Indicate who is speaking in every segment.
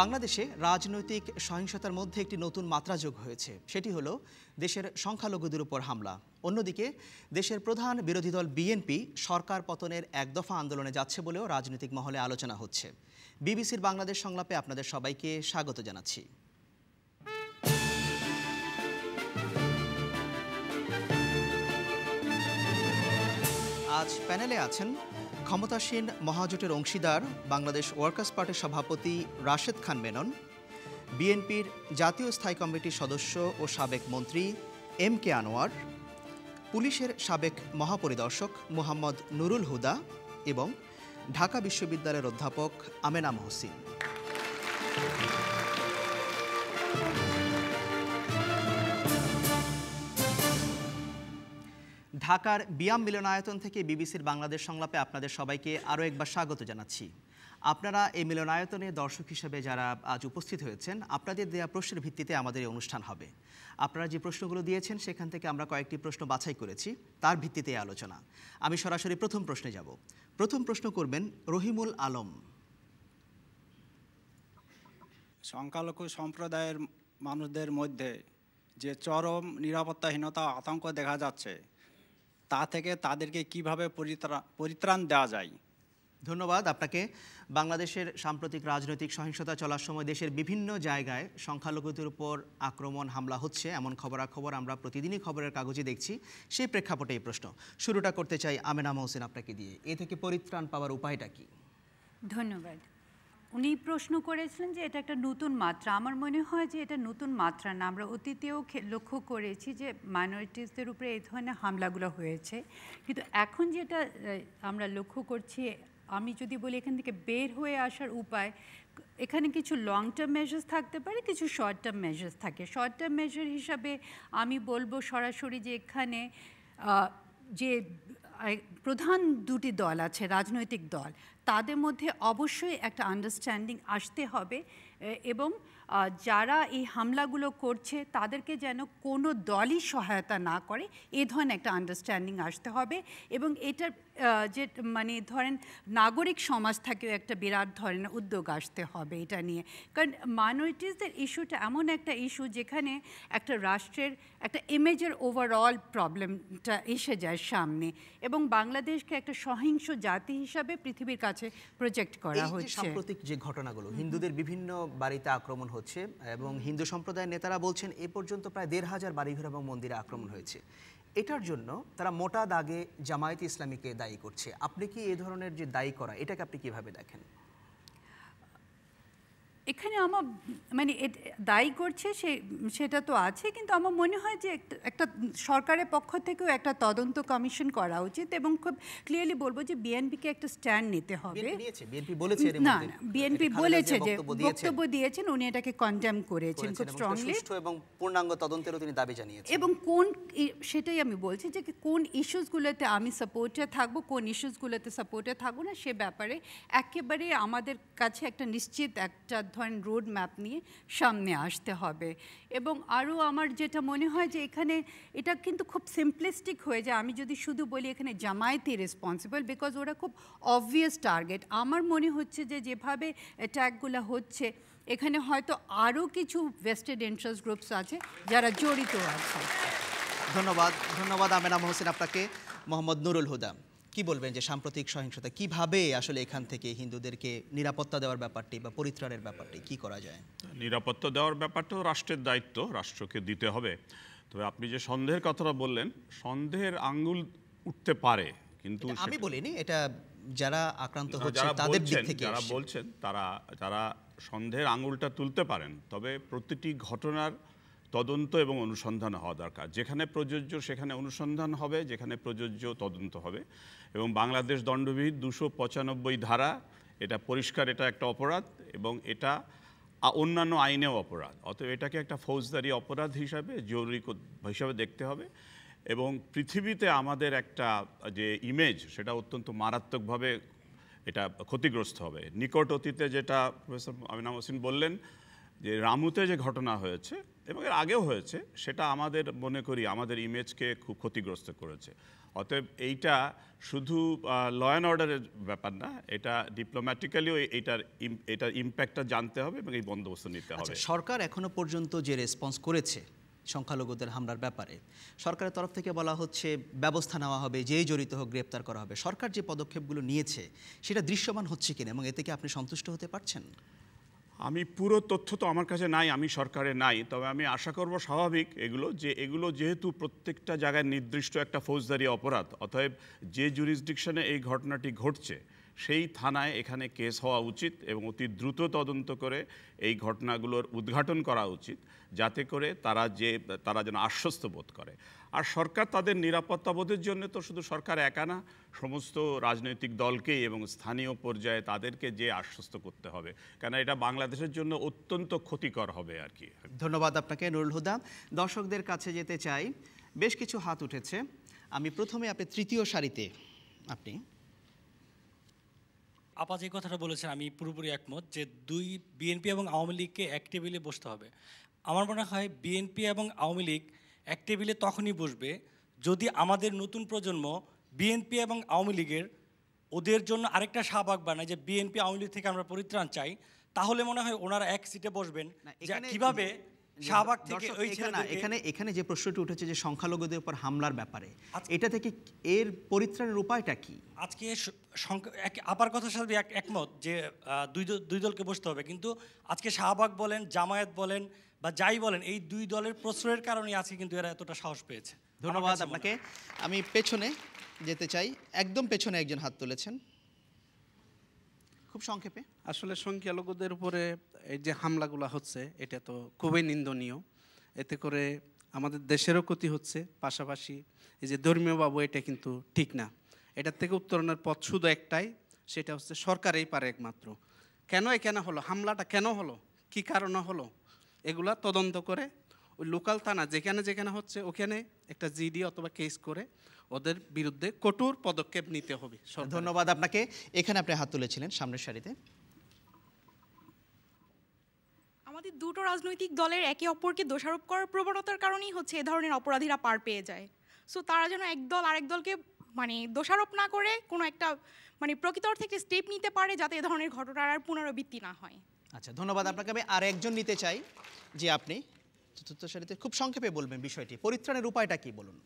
Speaker 1: বাংলাদেশে রাজনৈতিক সহিংসতার মধ্যে একটি নতুন মাত্রা যোগ হয়েছে সেটি হলো দেশের সংখ্যালঘুদের উপর হামলা অন্যদিকে দেশের প্রধান বিরোধী দল বিএনপি সরকার পতনের একদফা আন্দোলনে যাচ্ছে বলেও রাজনৈতিক মহলে আলোচনা হচ্ছে বিবিসির বাংলাদেশ সংলাপে আপনাদের সবাইকে স্বাগত জানাচ্ছি আজ প্যানেলে আছেন ক্ষমতাসীন মহাজোটের অংশীদার বাংলাদেশ ওয়ার্কার্স পার্টির সভাপতি রাশেদ খান মেনন বিএনপির জাতীয় স্থায়ী কমিটির সদস্য ও সাবেক মন্ত্রী এম কে আনোয়ার পুলিশের সাবেক মহাপরিদর্শক মোহাম্মদ নুরুল হুদা এবং ঢাকা বিশ্ববিদ্যালয়ের অধ্যাপক আমেনা মহসিন ঢাকার বিয়াম মিলনায়তন থেকে বিবিসির বাংলাদেশ সংলাপে আপনাদের সবাইকে আরও একবার স্বাগত জানাচ্ছি আপনারা এই মিলনায়তনে দর্শক হিসেবে যারা আজ উপস্থিত হয়েছেন আপনাদের দেয়া প্রশ্নের ভিত্তিতে আমাদের এই অনুষ্ঠান হবে আপনারা যে প্রশ্নগুলো দিয়েছেন সেখান থেকে আমরা কয়েকটি প্রশ্ন বাছাই করেছি তার ভিত্তিতে আলোচনা আমি সরাসরি প্রথম প্রশ্নে যাব প্রথম প্রশ্ন করবেন রহিমুল আলম সংখ্যালঘু সম্প্রদায়ের মানুষদের মধ্যে যে চরম নিরাপত্তাহীনতা আতঙ্ক দেখা যাচ্ছে তা থেকে তাদেরকে কিভাবে পরিত্রাণ দেওয়া যায় ধন্যবাদ আপনাকে বাংলাদেশের সাম্প্রতিক রাজনৈতিক সহিংসতা চলার সময় দেশের বিভিন্ন জায়গায় সংখ্যালঘুদের উপর আক্রমণ হামলা হচ্ছে এমন খবরাখবর আমরা প্রতিদিনই খবরের কাগজে দেখছি সেই প্রেক্ষাপটে এই প্রশ্ন শুরুটা করতে চাই আমেনা মহসেন আপনাকে দিয়ে এ থেকে পরিত্রাণ পাওয়ার উপায়টা কি
Speaker 2: ধন্যবাদ উনি প্রশ্ন করেছিলেন যে এটা একটা নতুন মাত্রা আমার মনে হয় যে এটা নতুন মাত্রা না আমরা অতীতেও লক্ষ্য করেছি যে মাইনরিটিসদের উপরে এই ধরনের হামলাগুলো হয়েছে কিন্তু এখন যেটা আমরা লক্ষ্য করছি আমি যদি বলি এখান থেকে বের হয়ে আসার উপায় এখানে কিছু লং টার্ম মেজার্স থাকতে পারে কিছু শর্ট টার্ম মেজার্স থাকে শর্ট টার্ম মেজার হিসাবে আমি বলবো সরাসরি যে এখানে যে প্রধান দুটি দল আছে রাজনৈতিক দল তাদের মধ্যে অবশ্যই একটা আন্ডারস্ট্যান্ডিং আসতে হবে এবং যারা এই হামলাগুলো করছে তাদেরকে যেন কোনো দলই সহায়তা না করে এ ধরনের একটা আন্ডারস্ট্যান্ডিং আসতে হবে এবং এটার যে মানে ধরেন নাগরিক সমাজ থেকেও একটা বিরাট ধরনের উদ্যোগ আসতে হবে এটা নিয়ে কারণ মাইনরিটিসদের ইস্যুটা এমন একটা ইস্যু যেখানে একটা রাষ্ট্রের একটা ইমেজের ওভারঅল প্রবলেমটা এসে যায় সামনে এবং বাংলাদেশকে একটা সহিংস জাতি হিসাবে পৃথিবীর কাছে প্রজেক্ট করা হচ্ছে সাম্প্রতিক
Speaker 1: যে ঘটনাগুলো হিন্দুদের বিভিন্ন বাড়িতে আক্রমণ হচ্ছে এবং হিন্দু সম্প্রদায়ের নেতারা বলছেন এ পর্যন্ত প্রায় দেড় হাজার বাড়িঘর এবং মন্দিরে আক্রমণ হয়েছে এটার জন্য তারা মোটা দাগে জামায়াত ইসলামীকে দায়ী করছে আপনি কি এ ধরনের যে দায়ী করা এটাকে আপনি কিভাবে দেখেন
Speaker 2: এখানে আমার মানে দায়ী করছে সে সেটা তো আছে কিন্তু আমার মনে হয় যে একটা সরকারের পক্ষ থেকেও একটা তদন্ত কমিশন করা উচিত এবং খুব ক্লিয়ারলি বলবো যে বিএনপিকে একটা স্ট্যান্ড নিতে হবে না বিএনপি বলেছে যে বক্তব্য দিয়েছেন উনি এটাকে কনডেম করেছেন খুব স্ট্রংলি
Speaker 1: এবং পূর্ণাঙ্গ তদন্তেরও তিনি দাবি জানিয়েছেন
Speaker 2: এবং কোন সেটাই আমি বলছি যে কোন ইস্যুসগুলোতে আমি সাপোর্টে থাকব কোন ইস্যুসগুলোতে সাপোর্টে থাকবো না সে ব্যাপারে একেবারে আমাদের কাছে একটা নিশ্চিত একটা ম্যারাথন রোড ম্যাপ নিয়ে সামনে আসতে হবে এবং আরও আমার যেটা মনে হয় যে এখানে এটা কিন্তু খুব সিম্পলিস্টিক হয়ে যায় আমি যদি শুধু বলি এখানে জামায়াতি রেসপন্সিবল বিকজ ওরা খুব অবভিয়াস টার্গেট আমার মনে হচ্ছে যে যেভাবে অ্যাট্যাকগুলো হচ্ছে এখানে হয়তো আরও কিছু ভেস্টেড ইন্টারেস্ট গ্রুপস আছে যারা
Speaker 1: জড়িত আছে ধন্যবাদ ধন্যবাদ আমেনা মোহসেন আপনাকে মোহাম্মদ নুরুল হুদা কি বলবেন যে সাম্প্রতিক সহিংসতা কিভাবে আসলে এখান থেকে হিন্দুদেরকে নিরাপত্তা দেওয়ার ব্যাপারটি বা পরিত্রাণের ব্যাপারটি কি করা যায়
Speaker 3: নিরাপত্তা দেওয়ার ব্যাপারটাও রাষ্ট্রের দায়িত্ব রাষ্ট্রকে দিতে হবে তবে আপনি যে সন্দেহের কথাটা বললেন সন্দেহের আঙ্গুল উঠতে পারে কিন্তু আমি
Speaker 1: বলিনি এটা যারা আক্রান্ত হচ্ছে তাদের দিক থেকে যারা বলছেন
Speaker 3: তারা যারা সন্দেহের আঙুলটা তুলতে পারেন তবে প্রতিটি ঘটনার তদন্ত এবং অনুসন্ধান হওয়া দরকার যেখানে প্রযোজ্য সেখানে অনুসন্ধান হবে যেখানে প্রযোজ্য তদন্ত হবে এবং বাংলাদেশ দণ্ডবিধ দুশো পঁচানব্বই ধারা এটা পরিষ্কার এটা একটা অপরাধ এবং এটা অন্যান্য আইনেও অপরাধ অতএব এটাকে একটা ফৌজদারি অপরাধ হিসাবে জরুরি হিসাবে দেখতে হবে এবং পৃথিবীতে আমাদের একটা যে ইমেজ সেটা অত্যন্ত মারাত্মকভাবে এটা ক্ষতিগ্রস্ত হবে নিকট অতীতে যেটা প্রফেসর আমিনাম হোসেন বললেন যে রামুতে যে ঘটনা হয়েছে এবং এর আগেও হয়েছে সেটা আমাদের মনে করি আমাদের ইমেজকে খুব ক্ষতিগ্রস্ত করেছে অতএব এইটা শুধু ল অ্যান্ড অর্ডারের ব্যাপার না এটা ডিপ্লোম্যাটিক্যালিও এটার এটার ইম্প্যাক্টটা জানতে হবে এবং এই বন্দোবস্ত নিতে আচ্ছা, হবে
Speaker 1: সরকার এখনো পর্যন্ত যে রেসপন্স করেছে সংখ্যালঘুদের হামলার ব্যাপারে সরকারের তরফ থেকে বলা হচ্ছে ব্যবস্থা নেওয়া হবে যেই জড়িত হোক গ্রেপ্তার করা
Speaker 3: হবে সরকার যে পদক্ষেপগুলো নিয়েছে সেটা দৃশ্যমান হচ্ছে কিনা এবং এতে কি আপনি সন্তুষ্ট হতে পারছেন আমি পুরো তথ্য তো আমার কাছে নাই আমি সরকারে নাই তবে আমি আশা করব স্বাভাবিক এগুলো যে এগুলো যেহেতু প্রত্যেকটা জায়গায় নির্দিষ্ট একটা ফৌজদারি অপরাধ অতএব যে জুরিসডিকশনে এই ঘটনাটি ঘটছে সেই থানায় এখানে কেস হওয়া উচিত এবং অতি দ্রুত তদন্ত করে এই ঘটনাগুলোর উদ্ঘাটন করা উচিত যাতে করে তারা যে তারা যেন আশ্বস্ত বোধ করে আর সরকার তাদের নিরাপত্তাবোধের জন্য তো শুধু সরকার একা না সমস্ত রাজনৈতিক দলকে এবং স্থানীয় পর্যায়ে তাদেরকে যে আশ্বস্ত করতে হবে কেন এটা বাংলাদেশের জন্য অত্যন্ত ক্ষতিকর হবে আর কি
Speaker 1: ধন্যবাদ আপনাকে নুরুল হুদা দর্শকদের কাছে যেতে চাই বেশ কিছু হাত উঠেছে আমি প্রথমে আপনি তৃতীয় সারিতে আপনি
Speaker 4: আপা যে কথাটা বলেছেন আমি পুরোপুরি একমত যে দুই বিএনপি এবং আওয়ামী লীগকে এক টেবিলে বসতে হবে আমার মনে হয় বিএনপি এবং আওয়ামী লীগ এক টেবিলে তখনই বসবে যদি আমাদের নতুন প্রজন্ম বিএনপি এবং আওয়ামী লীগের ওদের জন্য আরেকটা শাহবাগ বানায় যে বিএনপি আওয়ামী লীগ থেকে আমরা পরিত্রাণ চাই তাহলে মনে হয় ওনারা এক সিটে বসবেন কিভাবে শাহবাগ থেকে ওই এখানে
Speaker 1: এখানে যে প্রশ্নটি উঠেছে যে সংখ্যালঘুদের উপর হামলার ব্যাপারে আচ্ছা। এটা থেকে এর পরিত্রাণের উপায়টা
Speaker 4: কি আজকে আবার কথার সাথে একমত যে দুই দুই দলকে বসতে হবে কিন্তু আজকে শাহবাগ বলেন জামায়াত বলেন বা যাই বলেন এই দুই দলের প্রশ্রয়ের কারণে
Speaker 1: আজকে কিন্তু এরা এতটা সাহস পেয়েছে ধন্যবাদ আপনাকে আমি পেছনে যেতে চাই একদম পেছনে একজন হাত তুলেছেন খুব সংক্ষেপে আসলে সংখ্যালঘুদের উপরে এই যে হামলাগুলো হচ্ছে এটা তো খুবই নিন্দনীয় এতে করে আমাদের দেশেরও ক্ষতি হচ্ছে পাশাপাশি এই যে ধর্মীয় বাবু এটা কিন্তু ঠিক না এটার থেকে উত্তরণের পথ শুধু একটাই সেটা হচ্ছে সরকারেই পারে একমাত্র কেন এখানে হলো হামলাটা কেন হলো কি কারণে হলো এগুলা তদন্ত করে ওই লোকাল থানা যেখানে যেখানে হচ্ছে ওখানে একটা জিডি অথবা কেস করে ওদের বিরুদ্ধে কঠোর পদক্ষেপ নিতে হবে ধন্যবাদ আপনাকে এখানে আপনি হাত তুলেছিলেন সামনের সারিতে
Speaker 2: আমাদের দুটো রাজনৈতিক দলের একে অপরকে দোষারোপ করার প্রবণতার কারণেই হচ্ছে এ ধরনের অপরাধীরা পার পেয়ে যায় সো তারা যেন একদল আরেক দলকে মানে দোষারোপ না করে কোনো একটা মানে প্রকৃত অর্থে একটা স্টেপ নিতে পারে যাতে এ ধরনের ঘটনার আর পুনরাবৃত্তি না হয়
Speaker 1: আচ্ছা ধন্যবাদ আপনাকে আমি আর একজন নিতে চাই যে আপনি চতুর্থ শ্রেণীতে খুব সংক্ষেপে বলবেন বিষয়টি পরিত্রাণের উপায়টা কি বলুন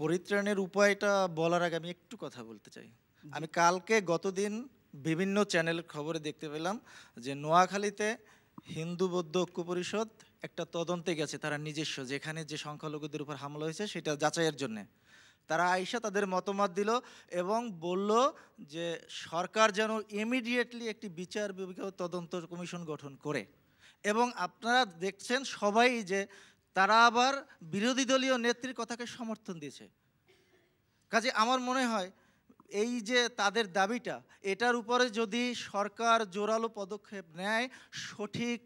Speaker 1: পরিত্রাণের উপায়টা বলার আগে আমি একটু কথা বলতে চাই আমি কালকে গতদিন বিভিন্ন চ্যানেলের খবরে দেখতে পেলাম যে নোয়াখালীতে হিন্দু বৌদ্ধ ঐক্য পরিষদ একটা তদন্তে গেছে তারা নিজস্ব যেখানে যে সংখ্যালঘুদের উপর হামলা হয়েছে সেটা যাচাইয়ের জন্যে তারা আয়সা তাদের মতামত দিল এবং বলল যে সরকার যেন ইমিডিয়েটলি একটি বিচার বিভাগীয় তদন্ত কমিশন গঠন করে এবং আপনারা দেখছেন সবাই যে তারা আবার বিরোধী দলীয় নেত্রীর কথাকে সমর্থন দিয়েছে কাজে আমার মনে হয় এই যে তাদের দাবিটা এটার উপরে যদি সরকার জোরালো পদক্ষেপ নেয় সঠিক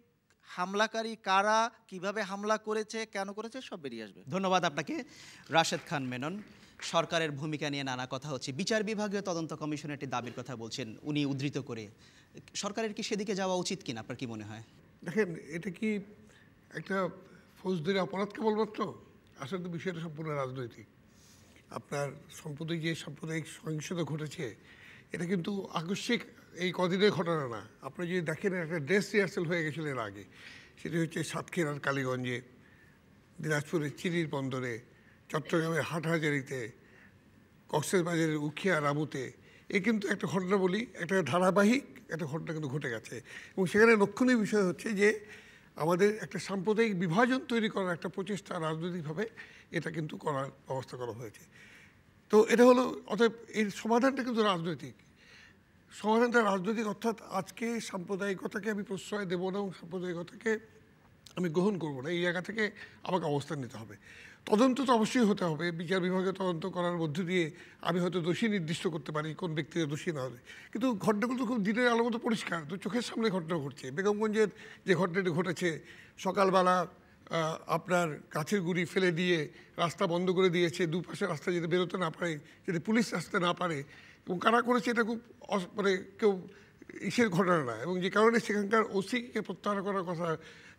Speaker 1: হামলাকারী কারা কিভাবে হামলা করেছে কেন করেছে সব বেরিয়ে আসবে ধন্যবাদ আপনাকে রাশেদ খান মেনন সরকারের ভূমিকা নিয়ে নানা কথা হচ্ছে বিচার বিভাগীয় তদন্ত কমিশনের একটি দাবির কথা বলছেন উনি উদ্ধৃত করে সরকারের কি সেদিকে যাওয়া উচিত কিনা
Speaker 4: আপনার কি মনে হয় দেখেন এটা কি একটা ফৌজদারি অপরাধ কেবলমাত্র আসলে তো বিষয়টা সম্পূর্ণ রাজনৈতিক আপনার সম্প্রদায় যে সাম্প্রদায়িক সহিংসতা ঘটেছে এটা কিন্তু আকস্মিক এই কদিনের ঘটনা না আপনি যদি দেখেন একটা ড্রেস রিহার্সেল হয়ে গেছিল এর আগে সেটি হচ্ছে সাতক্ষীরার কালীগঞ্জে দিনাজপুরের চিরির বন্দরে চট্টগ্রামের হাটহাজারিতে কক্সবাজারের উখিয়া রাবুতে এ কিন্তু একটা ঘটনা বলি একটা ধারাবাহিক একটা ঘটনা কিন্তু ঘটে গেছে এবং সেখানে লক্ষণীয় বিষয় হচ্ছে যে আমাদের একটা সাম্প্রদায়িক বিভাজন তৈরি করার একটা প্রচেষ্টা রাজনৈতিকভাবে এটা কিন্তু করার ব্যবস্থা করা হয়েছে তো এটা হলো অতএব এর সমাধানটা কিন্তু রাজনৈতিক সমাধানটা রাজনৈতিক অর্থাৎ আজকে সাম্প্রদায়িকতাকে আমি প্রশ্রয় দেবো না এবং সাম্প্রদায়িকতাকে আমি গ্রহণ করব না এই জায়গা থেকে আমাকে অবস্থান নিতে হবে তদন্ত তো অবশ্যই হতে হবে বিচার বিভাগে তদন্ত করার মধ্য দিয়ে আমি হয়তো দোষী নির্দিষ্ট করতে পারি কোন ব্যক্তিকে দোষী না হবে কিন্তু ঘটনাগুলো তো খুব দিনের আলো মতো পরিষ্কার তো চোখের সামনে ঘটনা ঘটছে বেগমগঞ্জের যে ঘটনাটি ঘটেছে সকালবেলা আপনার কাছের গুড়ি ফেলে দিয়ে রাস্তা বন্ধ করে দিয়েছে দুপাশে রাস্তা যদি বেরোতে না পারে যদি পুলিশ আসতে না পারে এবং কারা করেছে এটা খুব মানে কেউ ইসের ঘটনা না এবং যে কারণে সেখানকার ওসিকে প্রত্যাহার করার কথা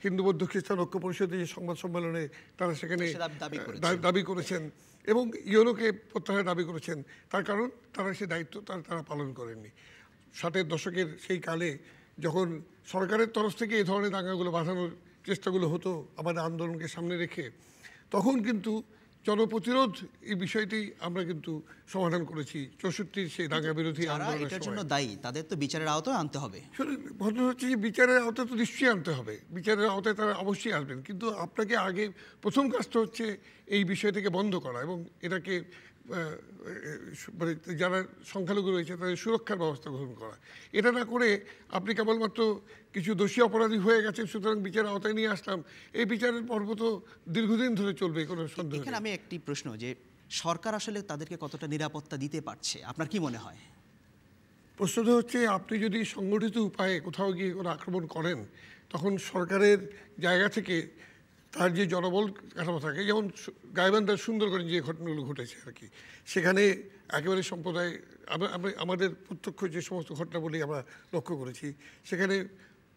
Speaker 4: হিন্দু বৌদ্ধ খ্রিস্টান ঐক্য পরিষদে যে সংবাদ সম্মেলনে তারা সেখানে দাবি করেছেন এবং ইউরোকে প্রত্যাহারের দাবি করেছেন তার কারণ তারা সে দায়িত্ব তারা তারা পালন করেননি ষাটের দশকের সেই কালে যখন সরকারের তরফ থেকে এই ধরনের দাঙ্গাগুলো বাঁধানোর চেষ্টাগুলো হতো আমাদের আন্দোলনকে সামনে রেখে তখন কিন্তু জনপ্রতিরোধ এই বিষয়টি আমরা কিন্তু সমাধান করেছি চৌষট্টির সেই দাঙ্গা বিরোধী জন্য দায়ী তাদের তো বিচারের আওতায় আনতে হবে ঘটনা হচ্ছে যে বিচারের আওতায় তো নিশ্চয়ই আনতে হবে বিচারের আওতায় তারা অবশ্যই আসবেন কিন্তু আপনাকে আগে প্রথম কাজটা হচ্ছে এই বিষয়টাকে বন্ধ করা এবং এটাকে মানে যারা সংখ্যালঘু রয়েছে তাদের সুরক্ষার ব্যবস্থা গ্রহণ করা এটা না করে আপনি কেবলমাত্র কিছু দোষী অপরাধী হয়ে গেছেন সুতরাং বিচার আওতায় নিয়ে আসলাম এই বিচারের পর্ব তো দীর্ঘদিন ধরে চলবে কোনো সন্দেহ আমি একটি প্রশ্ন যে সরকার আসলে তাদেরকে কতটা নিরাপত্তা দিতে পারছে আপনার কি মনে হয় প্রশ্নটা হচ্ছে আপনি যদি সংগঠিত উপায়ে কোথাও গিয়ে কোনো আক্রমণ করেন তখন সরকারের জায়গা থেকে তার যে জনবল কাঠামো থাকে যেমন গাইবান্ধার সুন্দরগঞ্জ যে ঘটনাগুলো ঘটেছে আর কি সেখানে একেবারে সম্প্রদায় আমরা আমাদের প্রত্যক্ষ যে সমস্ত ঘটনাগুলি আমরা লক্ষ্য করেছি সেখানে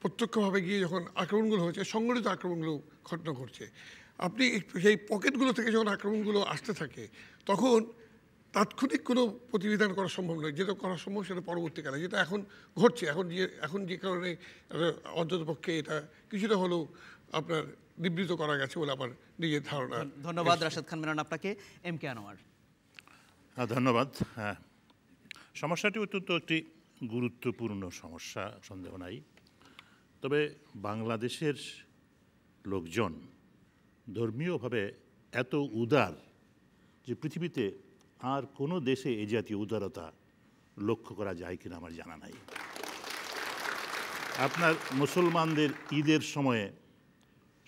Speaker 4: প্রত্যক্ষভাবে গিয়ে যখন আক্রমণগুলো হচ্ছে সংগঠিত আক্রমণগুলো ঘটনা ঘটছে আপনি সেই পকেটগুলো থেকে যখন আক্রমণগুলো আসতে থাকে তখন তাৎক্ষণিক কোনো প্রতিবিধান করা সম্ভব নয় যেটা করা সম্ভব সেটা পরবর্তীকালে যেটা এখন ঘটছে এখন যে এখন যে কারণে অন্ততপক্ষে এটা কিছুটা হলেও আপনার নিবৃত করা গেছে বলে আমার নিজের ধারণা ধন্যবাদ রাশেদ খান মেনন আপনাকে এম কে
Speaker 1: আনোয়ার
Speaker 5: হ্যাঁ, ধন্যবাদ হ্যাঁ সমস্যাটি অত্যন্ত একটি গুরুত্বপূর্ণ সমস্যা সন্দেহ নাই তবে বাংলাদেশের লোকজন ধর্মীয়ভাবে এত উদার যে পৃথিবীতে আর কোনো দেশে এ জাতীয় উদারতা লক্ষ্য করা যায় কিনা আমার জানা নাই আপনার মুসলমানদের ঈদের সময়ে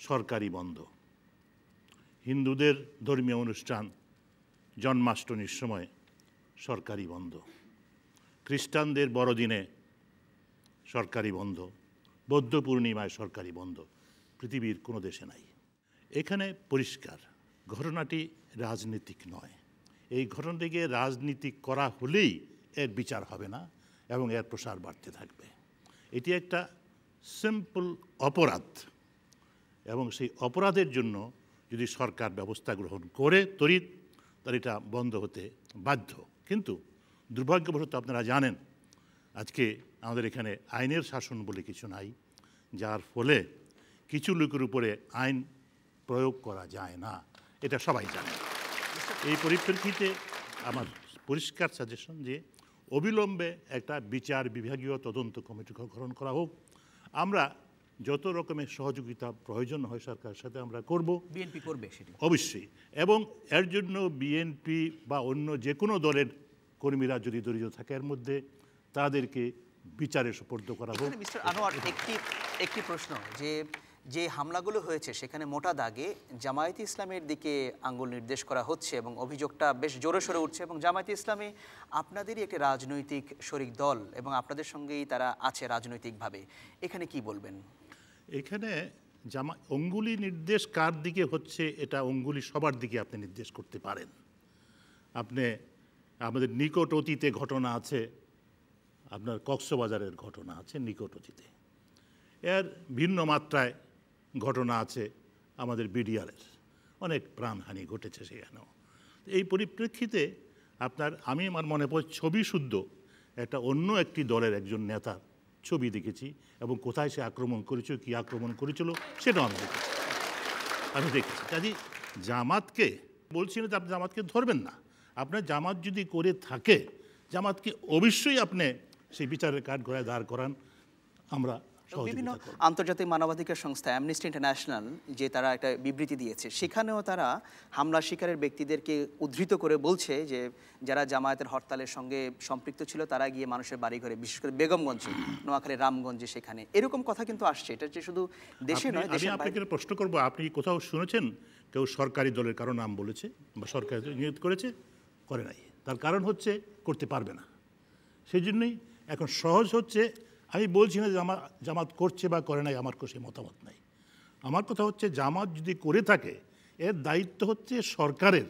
Speaker 5: সরকারি বন্ধ হিন্দুদের ধর্মীয় অনুষ্ঠান জন্মাষ্টমীর সময় সরকারি বন্ধ খ্রিস্টানদের বড়দিনে সরকারি বন্ধ বৌদ্ধ পূর্ণিমায় সরকারি বন্ধ পৃথিবীর কোনো দেশে নাই এখানে পরিষ্কার ঘটনাটি রাজনৈতিক নয় এই ঘটনাটিকে রাজনীতি করা হলেই এর বিচার হবে না এবং এর প্রসার বাড়তে থাকবে এটি একটা সিম্পল অপরাধ এবং সেই অপরাধের জন্য যদি সরকার ব্যবস্থা গ্রহণ করে তরিৎ তাহলে এটা বন্ধ হতে বাধ্য কিন্তু দুর্ভাগ্যবশত আপনারা জানেন আজকে আমাদের এখানে আইনের শাসন বলে কিছু নাই যার ফলে কিছু লোকের উপরে আইন প্রয়োগ করা যায় না এটা সবাই জানে এই পরিপ্রেক্ষিতে আমার পরিষ্কার সাজেশন যে অবিলম্বে একটা বিচার বিভাগীয় তদন্ত কমিটি গঠন করা হোক আমরা যত রকমের সহযোগিতা প্রয়োজন হয় সরকারের সাথে আমরা করব বিএনপি করবে সেটা অবশ্যই এবং এর জন্য বিএনপি বা অন্য যে কোনো দলের কর্মীরা যদি দরিদ্র থাকে এর মধ্যে তাদেরকে বিচারে সুপর্দ করা হোক
Speaker 1: আনোয়ার একটি একটি প্রশ্ন যে যে হামলাগুলো হয়েছে সেখানে মোটা দাগে জামায়াতে ইসলামের দিকে আঙ্গুল নির্দেশ করা হচ্ছে এবং অভিযোগটা বেশ জোরে সরে উঠছে এবং জামায়াতে ইসলামে আপনাদেরই একটি রাজনৈতিক শরিক দল এবং আপনাদের সঙ্গেই তারা আছে রাজনৈতিকভাবে এখানে কি বলবেন
Speaker 5: এখানে জামা অঙ্গুলি নির্দেশ কার দিকে হচ্ছে এটা অঙ্গুলি সবার দিকে আপনি নির্দেশ করতে পারেন আপনি আমাদের নিকট অতীতে ঘটনা আছে আপনার কক্সবাজারের ঘটনা আছে নিকট অতীতে এর ভিন্ন মাত্রায় ঘটনা আছে আমাদের বিডিআরের অনেক প্রাণহানি ঘটেছে সেখানেও এই পরিপ্রেক্ষিতে আপনার আমি আমার মনে পড়ে ছবি শুদ্ধ একটা অন্য একটি দলের একজন নেতার ছবি দেখেছি এবং কোথায় সে আক্রমণ করেছিল কি আক্রমণ করেছিল সেটাও আমি দেখেছি আমি দেখেছি কাজে জামাতকে বলছি না যে আপনি জামাতকে ধরবেন না আপনার জামাত যদি করে থাকে জামাতকে অবশ্যই আপনি সেই বিচারের কাঠ ঘোড়ায় দাঁড় করান আমরা বিভিন্ন
Speaker 1: আন্তর্জাতিক মানবাধিকার সংস্থা অ্যামনেস্টি ইন্টারন্যাশনাল যে তারা একটা বিবৃতি দিয়েছে সেখানেও তারা হামলা শিকারের ব্যক্তিদেরকে উদ্ধৃত করে বলছে যে যারা জামায়াতের হরতালের সঙ্গে সম্পৃক্ত ছিল তারা গিয়ে মানুষের বাড়িঘরে বিশেষ করে বেগমগঞ্জ নোয়াখালী রামগঞ্জে সেখানে এরকম কথা কিন্তু আসছে এটা যে শুধু দেশে নয় দেশে আপনাকে
Speaker 5: প্রশ্ন করবো আপনি কোথাও শুনেছেন কেউ সরকারি দলের কারো নাম বলেছে বা সরকার নিয়োগ করেছে করে নাই তার কারণ হচ্ছে করতে পারবে না সেই জন্যই এখন সহজ হচ্ছে আমি বলছি না যে জামাত করছে বা করে নাই আমার কোষে মতামত নাই আমার কথা হচ্ছে জামাত যদি করে থাকে এর দায়িত্ব হচ্ছে সরকারের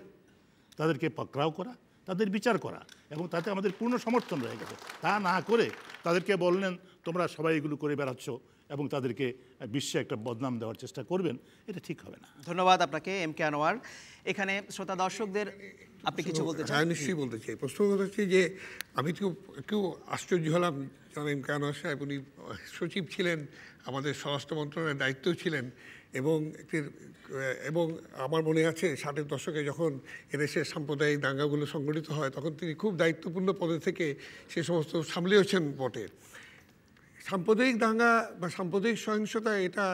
Speaker 5: তাদেরকে পাকড়াও করা তাদের বিচার করা এবং তাতে আমাদের পূর্ণ সমর্থন রয়ে গেছে তা না করে তাদেরকে বললেন তোমরা সবাই এগুলো করে বেড়াচ্ছ এবং তাদেরকে বিশ্বে একটা বদনাম দেওয়ার চেষ্টা করবেন এটা ঠিক হবে না
Speaker 1: ধন্যবাদ আপনাকে এম কে আনোয়ার এখানে শ্রোতা দর্শকদের আপনি কিছু বলতে চান হ্যাঁ নিশ্চয়ই
Speaker 5: বলতে চাই প্রশ্ন কথা হচ্ছে যে
Speaker 4: আমি তো একটু আশ্চর্য হলাম যেমন ইমকান সাহেব উনি সচিব ছিলেন আমাদের স্বরাষ্ট্র মন্ত্রণালয়ের দায়িত্ব ছিলেন এবং এবং আমার মনে আছে ষাটের দশকে যখন এদেশের সাম্প্রদায়িক দাঙ্গাগুলো সংগঠিত হয় তখন তিনি খুব দায়িত্বপূর্ণ পদে থেকে সে সমস্ত সামলেওছেন বটে সাম্প্রদায়িক দাঙ্গা বা সাম্প্রদায়িক সহিংসতা এটা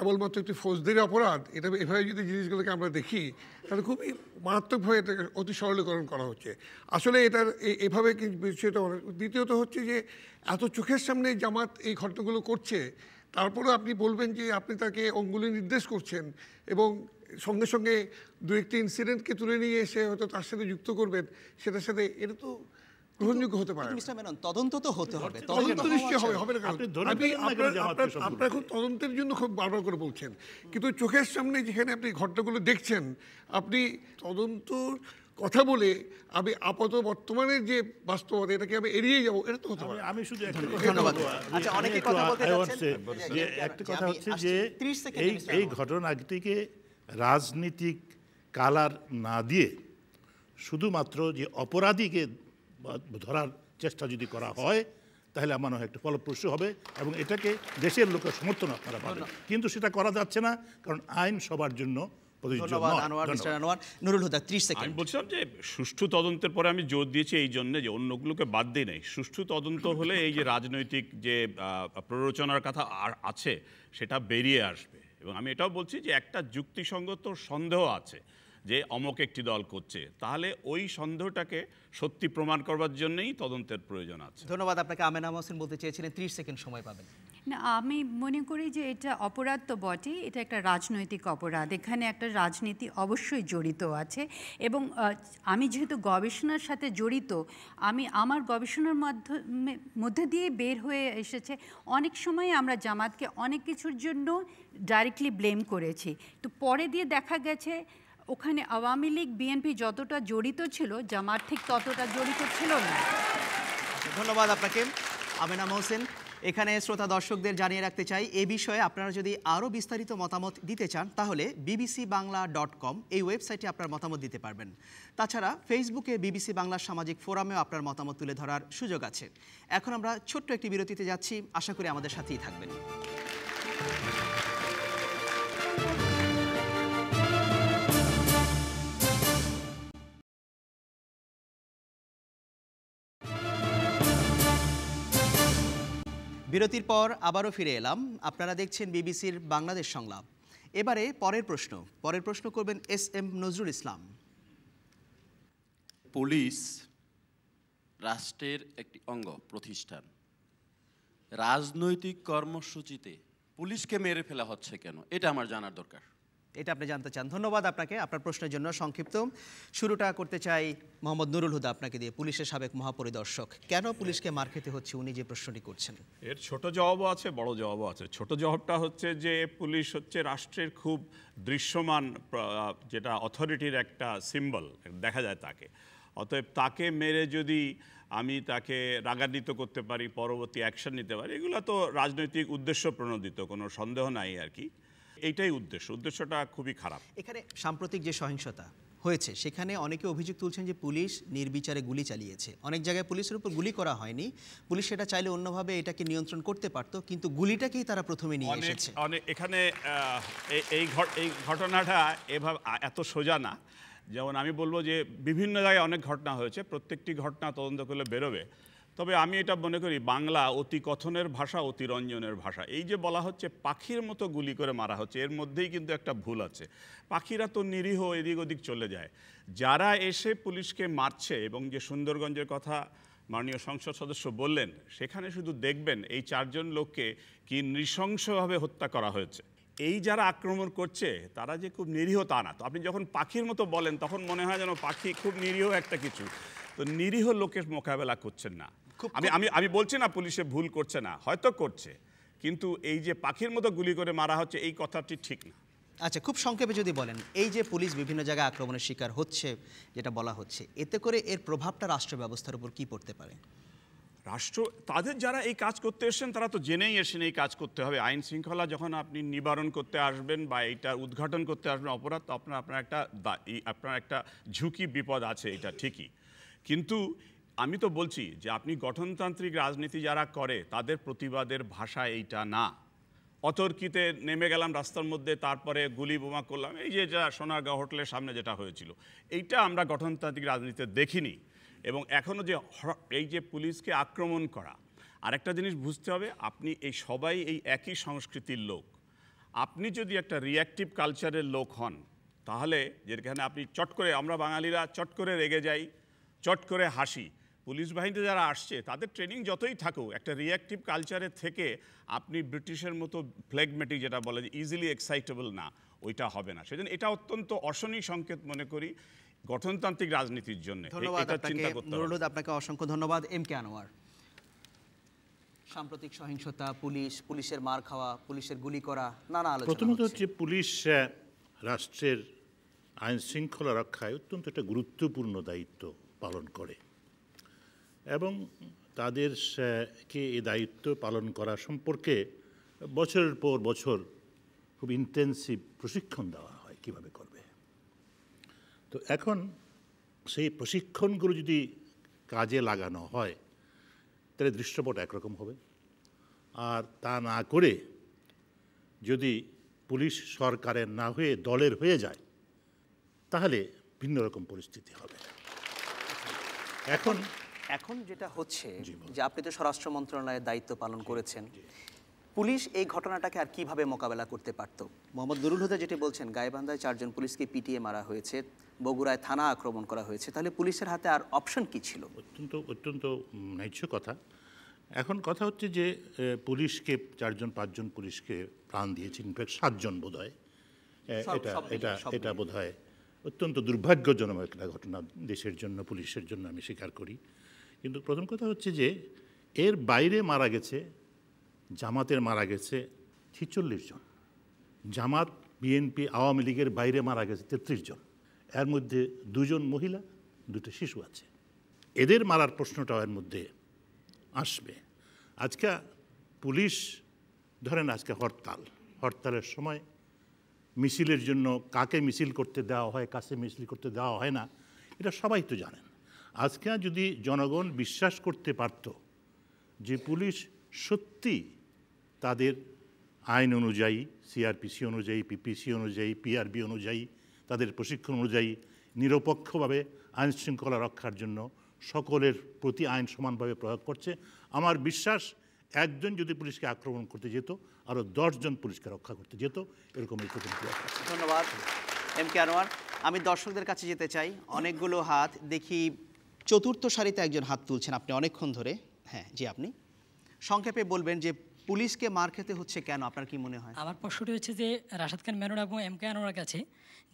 Speaker 4: কেবলমাত্র একটি ফৌজদারি অপরাধ এটা এভাবে যদি জিনিসগুলোকে আমরা দেখি তাহলে খুবই মারাত্মকভাবে এটাকে অতি সরলীকরণ করা হচ্ছে আসলে এটার এভাবে বিষয়টা অনেক দ্বিতীয়ত হচ্ছে যে এত চোখের সামনে জামাত এই ঘটনাগুলো করছে তারপরও আপনি বলবেন যে আপনি তাকে অঙ্গুলি নির্দেশ করছেন এবং সঙ্গে সঙ্গে দু একটি ইনসিডেন্টকে তুলে নিয়ে এসে হয়তো তার সাথে যুক্ত করবেন সেটার সাথে এটা তো গ্রহণযোগ্য হতে পারে মিস্টার মেনন তদন্ত তো হতে হবে তদন্ত নিশ্চয়ই হবে হবে না আপনি আপনারা এখন তদন্তের জন্য খুব বারবার করে বলছেন কিন্তু চোখের সামনে যেখানে আপনি ঘটনাগুলো দেখছেন আপনি তদন্ত কথা বলে আমি আপাত বর্তমানে যে বাস্তবতা এটাকে আমি এড়িয়ে
Speaker 5: যাব এটা তো হতে পারে আমি
Speaker 4: শুধু একটা ধন্যবাদ আচ্ছা অনেকে কথা বলতে যাচ্ছেন যে একটা কথা হচ্ছে
Speaker 5: যে এই এই ঘটনাটিকে রাজনৈতিক কালার না দিয়ে শুধুমাত্র যে অপরাধীকে ধরার চেষ্টা যদি করা হয় তাহলে আমার হয় একটু ফলপ্রসূ হবে এবং এটাকে দেশের লোকের সমর্থন আপনারা পাবেন কিন্তু সেটা করা যাচ্ছে না কারণ আইন সবার জন্য
Speaker 3: আমি বলছিলাম যে সুষ্ঠু তদন্তের পরে আমি জোর দিয়েছি এই জন্য যে অন্যগুলোকে বাদ দিই নাই সুষ্ঠু তদন্ত হলে এই যে রাজনৈতিক যে প্ররোচনার কথা আর আছে সেটা বেরিয়ে আসবে এবং আমি এটাও বলছি যে একটা যুক্তিসঙ্গত সন্দেহ আছে যে অমক একটি দল করছে তাহলে ওই সন্দেহটাকে সত্যি প্রমাণ করবার জন্যই তদন্তের প্রয়োজন আছে ধন্যবাদ আপনাকে আমেনা হোসেন বলতে চেয়েছিলেন ত্রিশ সেকেন্ড সময় পাবেন
Speaker 2: না আমি মনে করি যে এটা অপরাধ তো বটেই এটা একটা রাজনৈতিক অপরাধ এখানে একটা রাজনীতি অবশ্যই জড়িত আছে এবং আমি যেহেতু গবেষণার সাথে জড়িত আমি আমার গবেষণার মাধ্যমে মধ্যে দিয়ে বের হয়ে এসেছে অনেক সময় আমরা জামাতকে অনেক কিছুর জন্য ডাইরেক্টলি ব্লেম করেছি তো পরে দিয়ে দেখা গেছে ওখানে আওয়ামী লীগ বিএনপি যতটা জড়িত ছিল জামাত ঠিক ততটা জড়িত ছিল না
Speaker 1: আচ্ছা, ধন্যবাদ আপনাকে আমেনা মোহসেন এখানে শ্রোতা দর্শকদের জানিয়ে রাখতে চাই এ বিষয়ে আপনারা যদি আরও বিস্তারিত মতামত দিতে চান তাহলে বিবিসি বাংলা ডট কম এই ওয়েবসাইটে আপনার মতামত দিতে পারবেন তাছাড়া ফেসবুকে বিবিসি বাংলা সামাজিক ফোরামেও আপনার মতামত তুলে ধরার সুযোগ আছে এখন আমরা ছোট্ট একটি বিরতিতে যাচ্ছি আশা করি আমাদের সাথেই থাকবেন বিরতির পর আবারও ফিরে এলাম আপনারা দেখছেন বিবিসির বাংলাদেশ সংলাপ এবারে পরের প্রশ্ন পরের প্রশ্ন করবেন S M Nazrul Islam
Speaker 3: police রাষ্ট্রের একটি অঙ্গ প্রতিষ্ঠান রাজনৈতিক কর্মসূচিতে পুলিশকে মেরে ফেলা হচ্ছে কেন এটা আমার জানার দরকার
Speaker 1: এটা আপনি জানতে চান ধন্যবাদ আপনাকে আপনার প্রশ্নের জন্য সংক্ষিপ্ত শুরুটা করতে চাই মোহাম্মদ নুরুল হুদা আপনাকে দিয়ে পুলিশের সাবেক মহাপরিদর্শক কেন পুলিশকে মার খেতে হচ্ছে উনি যে প্রশ্নটি করছেন
Speaker 3: এর ছোট জবাবও আছে বড় জবাবও আছে ছোট জবাবটা হচ্ছে যে পুলিশ হচ্ছে রাষ্ট্রের খুব দৃশ্যমান যেটা অথরিটির একটা সিম্বল দেখা যায় তাকে অতএব তাকে মেরে যদি আমি তাকে রাগান্বিত করতে পারি পরবর্তী অ্যাকশন নিতে পারি এগুলো তো রাজনৈতিক উদ্দেশ্য প্রণোদিত কোনো সন্দেহ নাই আর কি এইটাই উদ্দেশ্য উদ্দেশ্যটা খুবই খারাপ এখানে
Speaker 1: সাম্প্রতিক যে সহিংসতা হয়েছে সেখানে অনেকে অভিযোগ তুলছেন যে পুলিশ নির্বিচারে গুলি চালিয়েছে অনেক জায়গায় পুলিশের উপর গুলি করা হয়নি পুলিশ সেটা চাইলে অন্যভাবে এটাকে নিয়ন্ত্রণ করতে পারত কিন্তু গুলিটাকেই তারা প্রথমে নিয়ে এসেছে
Speaker 3: অনেক এখানে এই এই ঘটনাটা এভাবে এত সোজা না যেমন আমি বলবো যে বিভিন্ন জায়গায় অনেক ঘটনা হয়েছে প্রত্যেকটি ঘটনা তদন্ত করলে বেরোবে তবে আমি এটা মনে করি বাংলা অতি কথনের ভাষা অতিরঞ্জনের ভাষা এই যে বলা হচ্ছে পাখির মতো গুলি করে মারা হচ্ছে এর মধ্যেই কিন্তু একটা ভুল আছে পাখিরা তো নিরীহ এদিক ওদিক চলে যায় যারা এসে পুলিশকে মারছে এবং যে সুন্দরগঞ্জের কথা মাননীয় সংসদ সদস্য বললেন সেখানে শুধু দেখবেন এই চারজন লোককে কি নৃশংসভাবে হত্যা করা হয়েছে এই যারা আক্রমণ করছে তারা যে খুব নিরীহ তা না তো আপনি যখন পাখির মতো বলেন তখন মনে হয় যেন পাখি খুব নিরীহ একটা কিছু তো নিরীহ লোকের মোকাবেলা করছেন না আমি আমি আমি বলছি না পুলিশে ভুল করছে না হয়তো করছে কিন্তু এই যে পাখির মতো গুলি করে মারা হচ্ছে এই কথাটি ঠিক না আচ্ছা খুব সংক্ষেপে যদি বলেন এই যে পুলিশ বিভিন্ন জায়গায়
Speaker 1: আক্রমণের শিকার হচ্ছে যেটা বলা হচ্ছে এতে করে এর প্রভাবটা রাষ্ট্র ব্যবস্থার উপর কি পড়তে পারে
Speaker 3: রাষ্ট্র তাদের যারা এই কাজ করতে এসেছেন তারা তো জেনেই এসেন এই কাজ করতে হবে আইন শৃঙ্খলা যখন আপনি নিবারণ করতে আসবেন বা এটা উদ্ঘাটন করতে আসবেন অপরাধ তো আপনার আপনার একটা আপনার একটা ঝুঁকি বিপদ আছে এটা ঠিকই কিন্তু আমি তো বলছি যে আপনি গঠনতান্ত্রিক রাজনীতি যারা করে তাদের প্রতিবাদের ভাষা এইটা না অতর্কিতে নেমে গেলাম রাস্তার মধ্যে তারপরে গুলি বোমা করলাম এই যে যা সোনারগাঁও হোটেলের সামনে যেটা হয়েছিল এইটা আমরা গঠনতান্ত্রিক রাজনীতিতে দেখিনি এবং এখনও যে এই যে পুলিশকে আক্রমণ করা আরেকটা জিনিস বুঝতে হবে আপনি এই সবাই এই একই সংস্কৃতির লোক আপনি যদি একটা রিয়াক্টিভ কালচারের লোক হন তাহলে যেখানে আপনি চট করে আমরা বাঙালিরা চট করে রেগে যাই চট করে হাসি পুলিশ বাহিনীতে যারা আসছে তাদের ট্রেনিং যতই থাকুক একটা রিয়াক্টিভ কালচারে থেকে আপনি ব্রিটিশের মতো ফ্লেগমেটিক যেটা বলে যে ইজিলি এক্সাইটেবল না ওইটা হবে না সেজন্য এটা অত্যন্ত অশনী সংকেত মনে করি গঠনতান্ত্রিক রাজনীতির জন্য ধন্যবাদ
Speaker 1: আপনাকে অসংখ্য ধন্যবাদ এম কে
Speaker 5: আনোয়ার
Speaker 3: সাম্প্রতিক সহিংসতা পুলিশ পুলিশের মার খাওয়া পুলিশের
Speaker 1: গুলি করা নানা আলোচনা প্রথমত
Speaker 5: হচ্ছে পুলিশ রাষ্ট্রের আইন শৃঙ্খলা রক্ষায় অত্যন্ত একটা গুরুত্বপূর্ণ দায়িত্ব পালন করে এবং তাদের কে এই দায়িত্ব পালন করা সম্পর্কে বছরের পর বছর খুব ইন্টেন্সিভ প্রশিক্ষণ দেওয়া হয় কিভাবে করবে তো এখন সেই প্রশিক্ষণগুলো যদি কাজে লাগানো হয় তাহলে দৃশ্যপট একরকম হবে আর তা না করে যদি পুলিশ সরকারের না হয়ে দলের হয়ে যায় তাহলে ভিন্ন রকম পরিস্থিতি হবে এখন
Speaker 1: এখন যেটা হচ্ছে যে আপনি তো স্বরাষ্ট্র মন্ত্রণালয়ের দায়িত্ব পালন করেছেন পুলিশ এই ঘটনাটাকে আর কিভাবে মোকাবেলা করতে পারত মোহাম্মদ নুরুল হুদা যেটি বলছেন গায়েবান্ধায় চারজন পুলিশকে পিটিয়ে মারা হয়েছে বগুড়ায় থানা আক্রমণ করা হয়েছে তাহলে পুলিশের হাতে আর অপশন কি ছিল
Speaker 5: অত্যন্ত অত্যন্ত ন্যায্য কথা এখন কথা হচ্ছে যে পুলিশকে চারজন পাঁচজন পুলিশকে প্রাণ দিয়েছে ইনফ্যাক্ট সাতজন বোধ হয় এটা এটা এটা বোধ হয় অত্যন্ত দুর্ভাগ্যজনক একটা ঘটনা দেশের জন্য পুলিশের জন্য আমি স্বীকার করি কিন্তু প্রথম কথা হচ্ছে যে এর বাইরে মারা গেছে জামাতের মারা গেছে ছিচল্লিশ জন জামাত বিএনপি আওয়ামী লীগের বাইরে মারা গেছে তেত্রিশ জন এর মধ্যে দুজন মহিলা দুটো শিশু আছে এদের মারার প্রশ্নটাও এর মধ্যে আসবে আজকে পুলিশ ধরেন আজকে হরতাল হরতালের সময় মিছিলের জন্য কাকে মিছিল করতে দেওয়া হয় কাছে মিছিল করতে দেওয়া হয় না এটা সবাই তো জানেন আজকে যদি জনগণ বিশ্বাস করতে পারত যে পুলিশ সত্যি তাদের আইন অনুযায়ী সিআরপিসি অনুযায়ী পিপিসি অনুযায়ী পিআরবি অনুযায়ী তাদের প্রশিক্ষণ অনুযায়ী নিরপেক্ষভাবে আইন শৃঙ্খলা রক্ষার জন্য সকলের প্রতি আইন সমানভাবে প্রয়োগ করছে আমার বিশ্বাস একজন যদি পুলিশকে আক্রমণ করতে যেত আরও দশজন পুলিশকে রক্ষা করতে যেত এরকম
Speaker 1: ধন্যবাদ এম কে আনোয়ার আমি দর্শকদের কাছে যেতে চাই অনেকগুলো হাত দেখি চতুর্থ সারিতে একজন হাত তুলছেন আপনি অনেকক্ষণ ধরে হ্যাঁ জি আপনি সংক্ষেপে বলবেন যে পুলিশকে মার খেতে হচ্ছে কেন আপনার কি মনে
Speaker 2: হয় আমার প্রশ্নটি হচ্ছে যে রাশাদ খান মেনন এবং এম কে আনোয়ার কাছে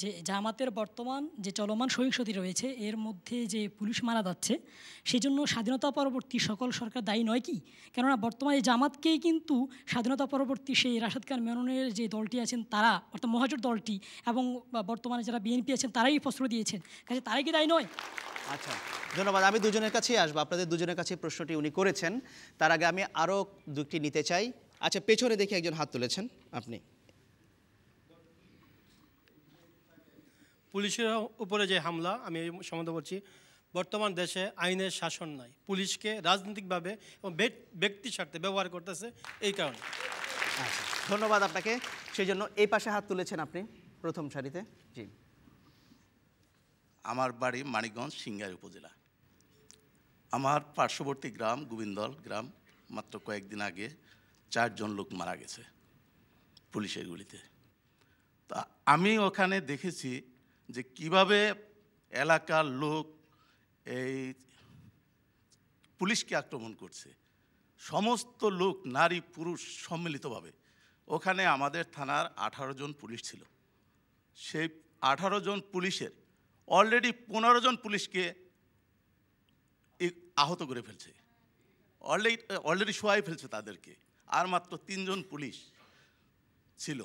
Speaker 2: যে জামাতের বর্তমান যে চলমান সহিংসতি রয়েছে এর মধ্যে যে পুলিশ মারা যাচ্ছে সেজন্য স্বাধীনতা পরবর্তী সকল সরকার দায়ী নয় কি কেননা বর্তমানে জামাতকেই কিন্তু স্বাধীনতা পরবর্তী সেই রাশাদ খান মেননের যে দলটি আছেন তারা অর্থাৎ মহাজোট দলটি এবং বর্তমানে যারা বিএনপি আছেন তারাই প্রশ্ন দিয়েছেন কাজে তারাই কি দায়ী নয়
Speaker 1: আচ্ছা ধন্যবাদ আমি দুজনের কাছেই আসবো আপনাদের দুজনের কাছে প্রশ্নটি উনি করেছেন তার আগে আমি আরও দুটি নিতে চাই আচ্ছা পেছনে দেখে একজন হাত তুলেছেন আপনি পুলিশের উপরে যে হামলা আমি সম্বন্ধে বলছি বর্তমান দেশে আইনের শাসন নাই পুলিশকে রাজনৈতিকভাবে এবং ব্যক্তি স্বার্থে ব্যবহার করতেছে এই কারণে আচ্ছা, ধন্যবাদ আপনাকে সেই জন্য এই পাশে হাত তুলেছেন আপনি প্রথম সারিতে
Speaker 3: জি আমার বাড়ি মানিকগঞ্জ সিঙ্গার উপজেলা আমার পার্শ্ববর্তী গ্রাম গোবিন্দল গ্রাম মাত্র কয়েকদিন আগে চারজন লোক মারা গেছে পুলিশের গুলিতে তা আমি ওখানে দেখেছি যে কিভাবে এলাকার লোক এই পুলিশকে আক্রমণ করছে সমস্ত লোক নারী পুরুষ সম্মিলিতভাবে ওখানে আমাদের থানার আঠারো জন পুলিশ ছিল সেই আঠারো জন পুলিশের অলরেডি পনেরো জন পুলিশকে আহত করে ফেলছে অলরেডি অলরেডি শোয়াই ফেলছে তাদেরকে আর মাত্র তিনজন পুলিশ ছিল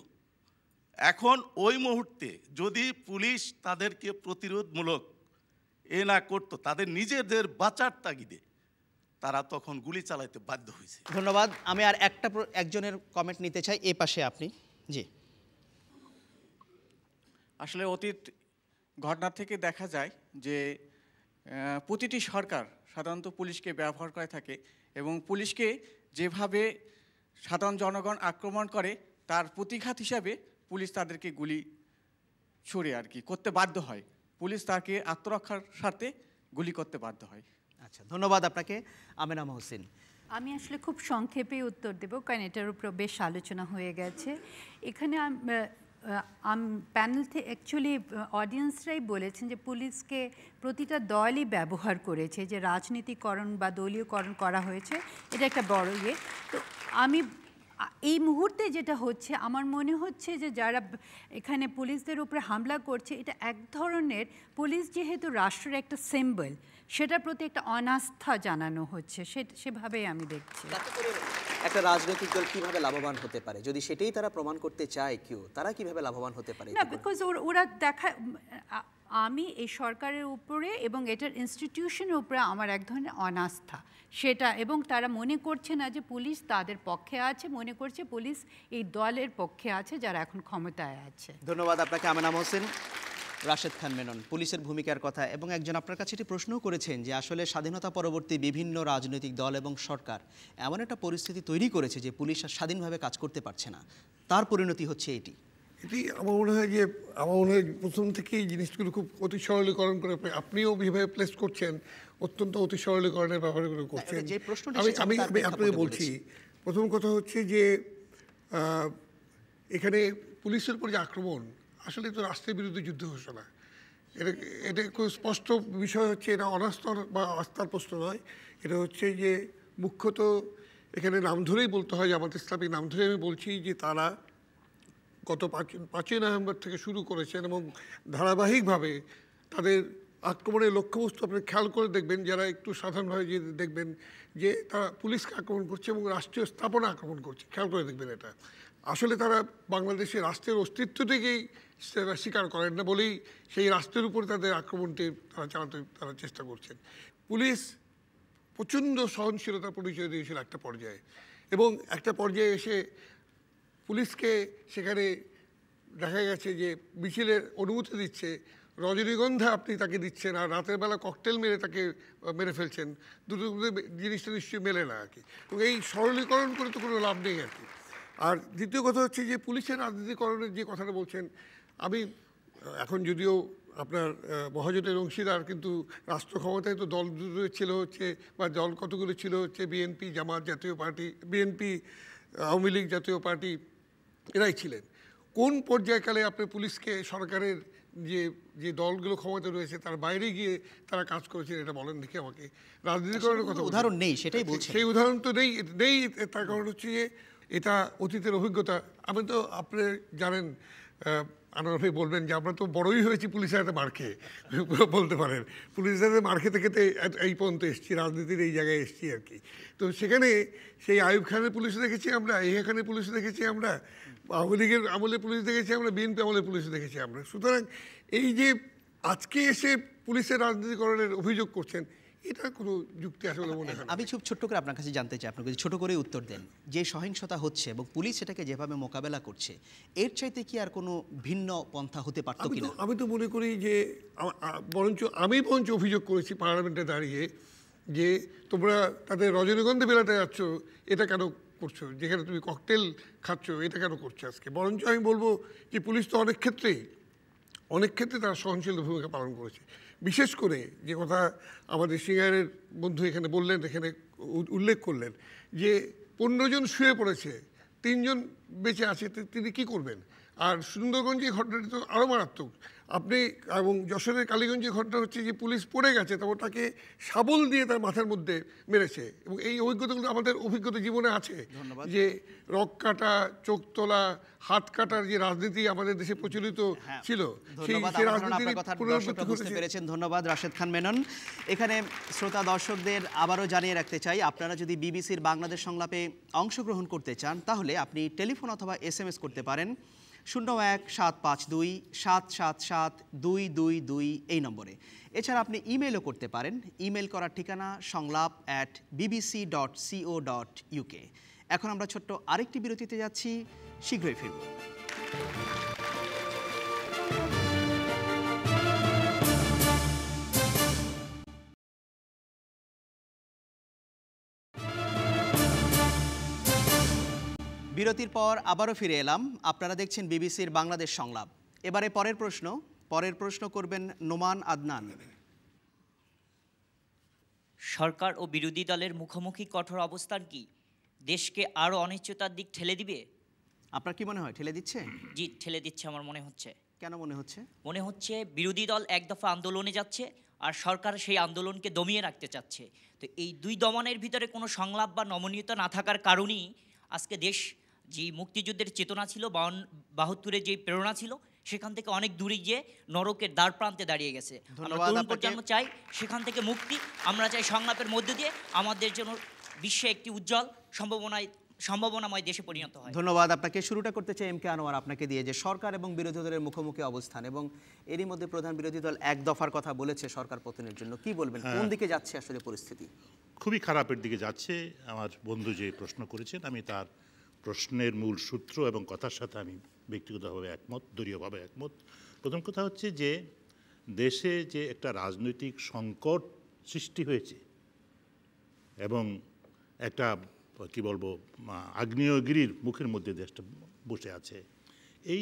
Speaker 3: এখন ওই মুহূর্তে যদি পুলিশ তাদেরকে প্রতিরোধমূলক এ না করতো তাদের নিজেদের বাঁচার তাগিদে তারা তখন গুলি চালাইতে বাধ্য হয়েছে
Speaker 1: ধন্যবাদ আমি আর একটা একজনের কমেন্ট নিতে চাই এ পাশে আপনি
Speaker 3: জি আসলে অতীত ঘটনা থেকে দেখা যায় যে প্রতিটি সরকার সাধারণত পুলিশকে ব্যবহার করে থাকে এবং পুলিশকে যেভাবে সাধারণ জনগণ আক্রমণ করে তার প্রতিঘাত হিসাবে পুলিশ তাদেরকে গুলি ছুড়ে আর কি করতে বাধ্য হয় পুলিশ তাকে আত্মরক্ষার স্বার্থে গুলি করতে বাধ্য হয় আচ্ছা ধন্যবাদ আপনাকে আমেনা
Speaker 1: মহসিন
Speaker 2: আমি আসলে খুব সংক্ষেপে উত্তর দেব কারণ এটার উপর বেশ আলোচনা হয়ে গেছে এখানে প্যানেল থেকে অ্যাকচুয়ালি অডিয়েন্সরাই বলেছেন যে পুলিশকে প্রতিটা দলই ব্যবহার করেছে যে রাজনীতিকরণ বা দলীয়করণ করা হয়েছে এটা একটা বড় ইয়ে তো আমি এই মুহূর্তে যেটা হচ্ছে আমার মনে হচ্ছে যে যারা এখানে পুলিশদের উপরে হামলা করছে এটা এক ধরনের পুলিশ যেহেতু রাষ্ট্রের একটা সিম্বল সেটার প্রতি একটা অনাস্থা জানানো হচ্ছে সে সেভাবেই আমি দেখছি
Speaker 1: একটা রাজনৈতিক দল কিভাবে লাভবান হতে পারে যদি সেটাই তারা প্রমাণ করতে চায় কেউ তারা কিভাবে লাভবান হতে পারে না বিকজ
Speaker 2: ওরা দেখা আমি এই সরকারের উপরে এবং এটার ইনস্টিটিউশনের উপরে আমার এক ধরনের অনাস্থা সেটা এবং তারা মনে করছে না যে পুলিশ তাদের পক্ষে আছে মনে করছে পুলিশ এই দলের পক্ষে আছে যারা এখন ক্ষমতায় আছে
Speaker 1: ধন্যবাদ আপনাকে আমেনা হোসেন রাশেদ খান মেনন পুলিশের ভূমিকার কথা এবং একজন আপনার কাছে এটি প্রশ্নও করেছেন যে আসলে স্বাধীনতা পরবর্তী বিভিন্ন রাজনৈতিক দল এবং সরকার এমন একটা পরিস্থিতি তৈরি করেছে যে পুলিশ আর স্বাধীনভাবে কাজ করতে পারছে না তার
Speaker 4: পরিণতি হচ্ছে এটি এটি আমার মনে হয় যে আমার মনে হয় প্রথম থেকেই জিনিসগুলো খুব অতি সরলীকরণ করে আপনিও যেভাবে প্লেস করছেন অত্যন্ত অতি সরলীকরণের ব্যাপারগুলো করছেন আমি আমি আমি আপনাকে বলছি প্রথম কথা হচ্ছে যে এখানে পুলিশের উপর যে আক্রমণ আসলে তো রাষ্ট্রের বিরুদ্ধে যুদ্ধ ঘোষণা এটা এটা খুব স্পষ্ট বিষয় হচ্ছে এটা অনাস্তর বা আস্থার প্রশ্ন নয় এটা হচ্ছে যে মুখ্যত এখানে নাম ধরেই বলতে হয় জামাত ইসলামিক নাম ধরে আমি বলছি যে তারা গত পাঁচ পাঁচই নভেম্বর থেকে শুরু করেছেন এবং ধারাবাহিকভাবে তাদের আক্রমণের লক্ষ্যবস্তু আপনি খেয়াল করে দেখবেন যারা একটু সাধারণভাবে যে দেখবেন যে তারা পুলিশকে আক্রমণ করছে এবং রাষ্ট্রীয় স্থাপনা আক্রমণ করছে খেয়াল করে দেখবেন এটা আসলে তারা বাংলাদেশে রাষ্ট্রের তারা স্বীকার করেন না বলেই সেই রাষ্ট্রের উপর তাদের আক্রমণটি তারা চালাতে তারা চেষ্টা করছেন পুলিশ প্রচণ্ড সহনশীলতার পরিচয় দিয়েছিল একটা পর্যায়ে এবং একটা পর্যায়ে এসে পুলিশকে সেখানে দেখা গেছে যে মিছিলের অনুমতি দিচ্ছে রজনীগন্ধা আপনি তাকে দিচ্ছেন আর রাতের বেলা ককটেল মেরে তাকে মেরে ফেলছেন দুটো জিনিসটা নিশ্চয়ই মেলে না আর কি এই সরলীকরণ করে তো কোনো লাভ নেই আর কি আর দ্বিতীয় কথা হচ্ছে যে পুলিশের রাজনীতিকরণের যে কথাটা বলছেন আমি এখন যদিও আপনার মহাজোটের অংশীদার কিন্তু রাষ্ট্র ক্ষমতায় তো দল ছিল হচ্ছে বা দল কতগুলো ছিল হচ্ছে বিএনপি জামাত জাতীয় পার্টি বিএনপি আওয়ামী লীগ জাতীয় পার্টি এরাই ছিলেন কোন পর্যায়কালে আপনি পুলিশকে সরকারের যে যে দলগুলো ক্ষমতা রয়েছে তার বাইরে গিয়ে তারা কাজ করেছে এটা বলেন দেখি আমাকে রাজনীতিকরণের কথা উদাহরণ নেই সেটাই বলছে সেই উদাহরণ তো নেই নেই তার কারণ হচ্ছে যে এটা অতীতের অভিজ্ঞতা আমি তো আপনি জানেন আনোয়ার ভাই বলবেন যে আমরা তো বড়ই হয়েছি পুলিশের হাতে মার খেয়ে বলতে পারেন পুলিশের হাতে মার খেতে খেতে এই পর্যন্ত এসেছি রাজনীতির এই জায়গায় এসেছি আর কি তো সেখানে সেই আয়ুব খানের পুলিশ দেখেছি আমরা ইহা খানের পুলিশ দেখেছি আমরা আওয়ামী লীগের আমলে পুলিশ দেখেছি আমরা বিএনপি আমলে পুলিশ দেখেছি আমরা সুতরাং এই যে আজকে এসে পুলিশের রাজনীতিকরণের অভিযোগ করছেন এটা কোনো যুক্তি আসলে মনে হয় আমি খুব ছোট্ট
Speaker 1: করে আপনার কাছে জানতে চাই আপনাকে ছোট করে উত্তর দেন যে সহিংসতা হচ্ছে এবং পুলিশ সেটাকে যেভাবে মোকাবেলা করছে
Speaker 4: এর চাইতে কি আর কোনো ভিন্ন পন্থা হতে পারত না আমি তো মনে করি যে বরঞ্চ আমি বরঞ্চ অভিযোগ করেছি পার্লামেন্টে দাঁড়িয়ে যে তোমরা তাদের রজনীগন্ধে বেড়াতে যাচ্ছ এটা কেন করছো যেখানে তুমি ককটেল খাচ্ছ এটা কেন করছো আজকে বরঞ্চ আমি বলবো যে পুলিশ তো অনেক ক্ষেত্রেই অনেক ক্ষেত্রে তারা সহনশীল ভূমিকা পালন করেছে বিশেষ করে যে কথা আমাদের সিঙ্গারের বন্ধু এখানে বললেন এখানে উল্লেখ করলেন যে পনেরো জন শুয়ে পড়েছে তিনজন বেঁচে আছে তিনি কি করবেন আর সুন্দরগঞ্জে ঘটনাটি তো আরও মারাত্মক আপনি এবং যশোরের কালীগঞ্জে ঘটনা হচ্ছে যে পুলিশ পড়ে গেছে তারপর তাকে সাবল দিয়ে তার মাথার মধ্যে মেরেছে এবং এই অভিজ্ঞতাগুলো আমাদের অভিজ্ঞতা জীবনে আছে যে রক কাটা চোখ তোলা হাত কাটার যে রাজনীতি আমাদের দেশে প্রচলিত হ্যাঁ, ছিল
Speaker 1: পেরেছেন ধন্যবাদ রাশেদ খান মেনন এখানে শ্রোতা দর্শকদের আবারও জানিয়ে রাখতে চাই আপনারা যদি বিবিসির বাংলাদেশ সংলাপে অংশগ্রহণ করতে চান তাহলে আপনি টেলিফোন অথবা এস করতে পারেন শূন্য এক সাত পাঁচ দুই সাত সাত সাত দুই দুই দুই এই নম্বরে এছাড়া আপনি ইমেলও করতে পারেন ইমেল করার ঠিকানা সংলাপ at BBC dot co dot UK এখন আমরা ছোট্ট আরেকটি বিরতিতে যাচ্ছি শীঘ্রই ফিরব বিরতির পর আবারও ফিরে এলাম আপনারা দেখছেন বিবিসির বাংলাদেশ সংলাপ এবারে পরের প্রশ্ন পরের প্রশ্ন করবেন নোমান আদনান সরকার ও বিরোধী দলের মুখোমুখি কঠোর অবস্থান কি দেশকে আরও অনিশ্চয়তার দিক ঠেলে দিবে আপনার কি মনে হয় ঠেলে দিচ্ছে জি ঠেলে দিচ্ছে আমার মনে হচ্ছে কেন মনে হচ্ছে মনে হচ্ছে বিরোধী দল এক দফা আন্দোলনে যাচ্ছে আর সরকার সেই আন্দোলনকে দমিয়ে রাখতে চাচ্ছে তো এই দুই দমনের ভিতরে কোনো সংলাপ বা নমনীয়তা না থাকার কারণেই আজকে দেশ যে মুক্তিযুদ্ধের চেতনা ছিল বাউন বাহাত্তরের যে প্রেরণা ছিল সেখান থেকে অনেক দূরে গিয়ে নরকের দ্বার প্রান্তে দাঁড়িয়ে গেছে আমরা চাই সেখান থেকে মুক্তি আমরা চাই সংলাপের মধ্যে দিয়ে আমাদের জন্য বিশ্বে একটি উজ্জ্বল সম্ভাবনায় সম্ভাবনাময় দেশে পরিণত হয় ধন্যবাদ আপনাকে শুরুটা করতে চাই এম কে আনোয়ার আপনাকে দিয়ে যে সরকার এবং বিরোধী দলের মুখোমুখি অবস্থান এবং এরই মধ্যে প্রধান বিরোধী দল এক দফার
Speaker 5: কথা বলেছে সরকার পতনের জন্য কি বলবেন হ্যাঁ। কোন দিকে যাচ্ছে আসলে পরিস্থিতি খুবই খারাপের দিকে যাচ্ছে আমার বন্ধু যে প্রশ্ন করেছেন আমি তার প্রশ্নের মূল সূত্র এবং কথার সাথে আমি ব্যক্তিগতভাবে একমত দলীয়ভাবে একমত প্রথম কথা হচ্ছে যে দেশে যে একটা রাজনৈতিক সংকট সৃষ্টি হয়েছে এবং একটা কি বলবো আগ্নেয়গিরির মুখের মধ্যে দেশটা বসে আছে এই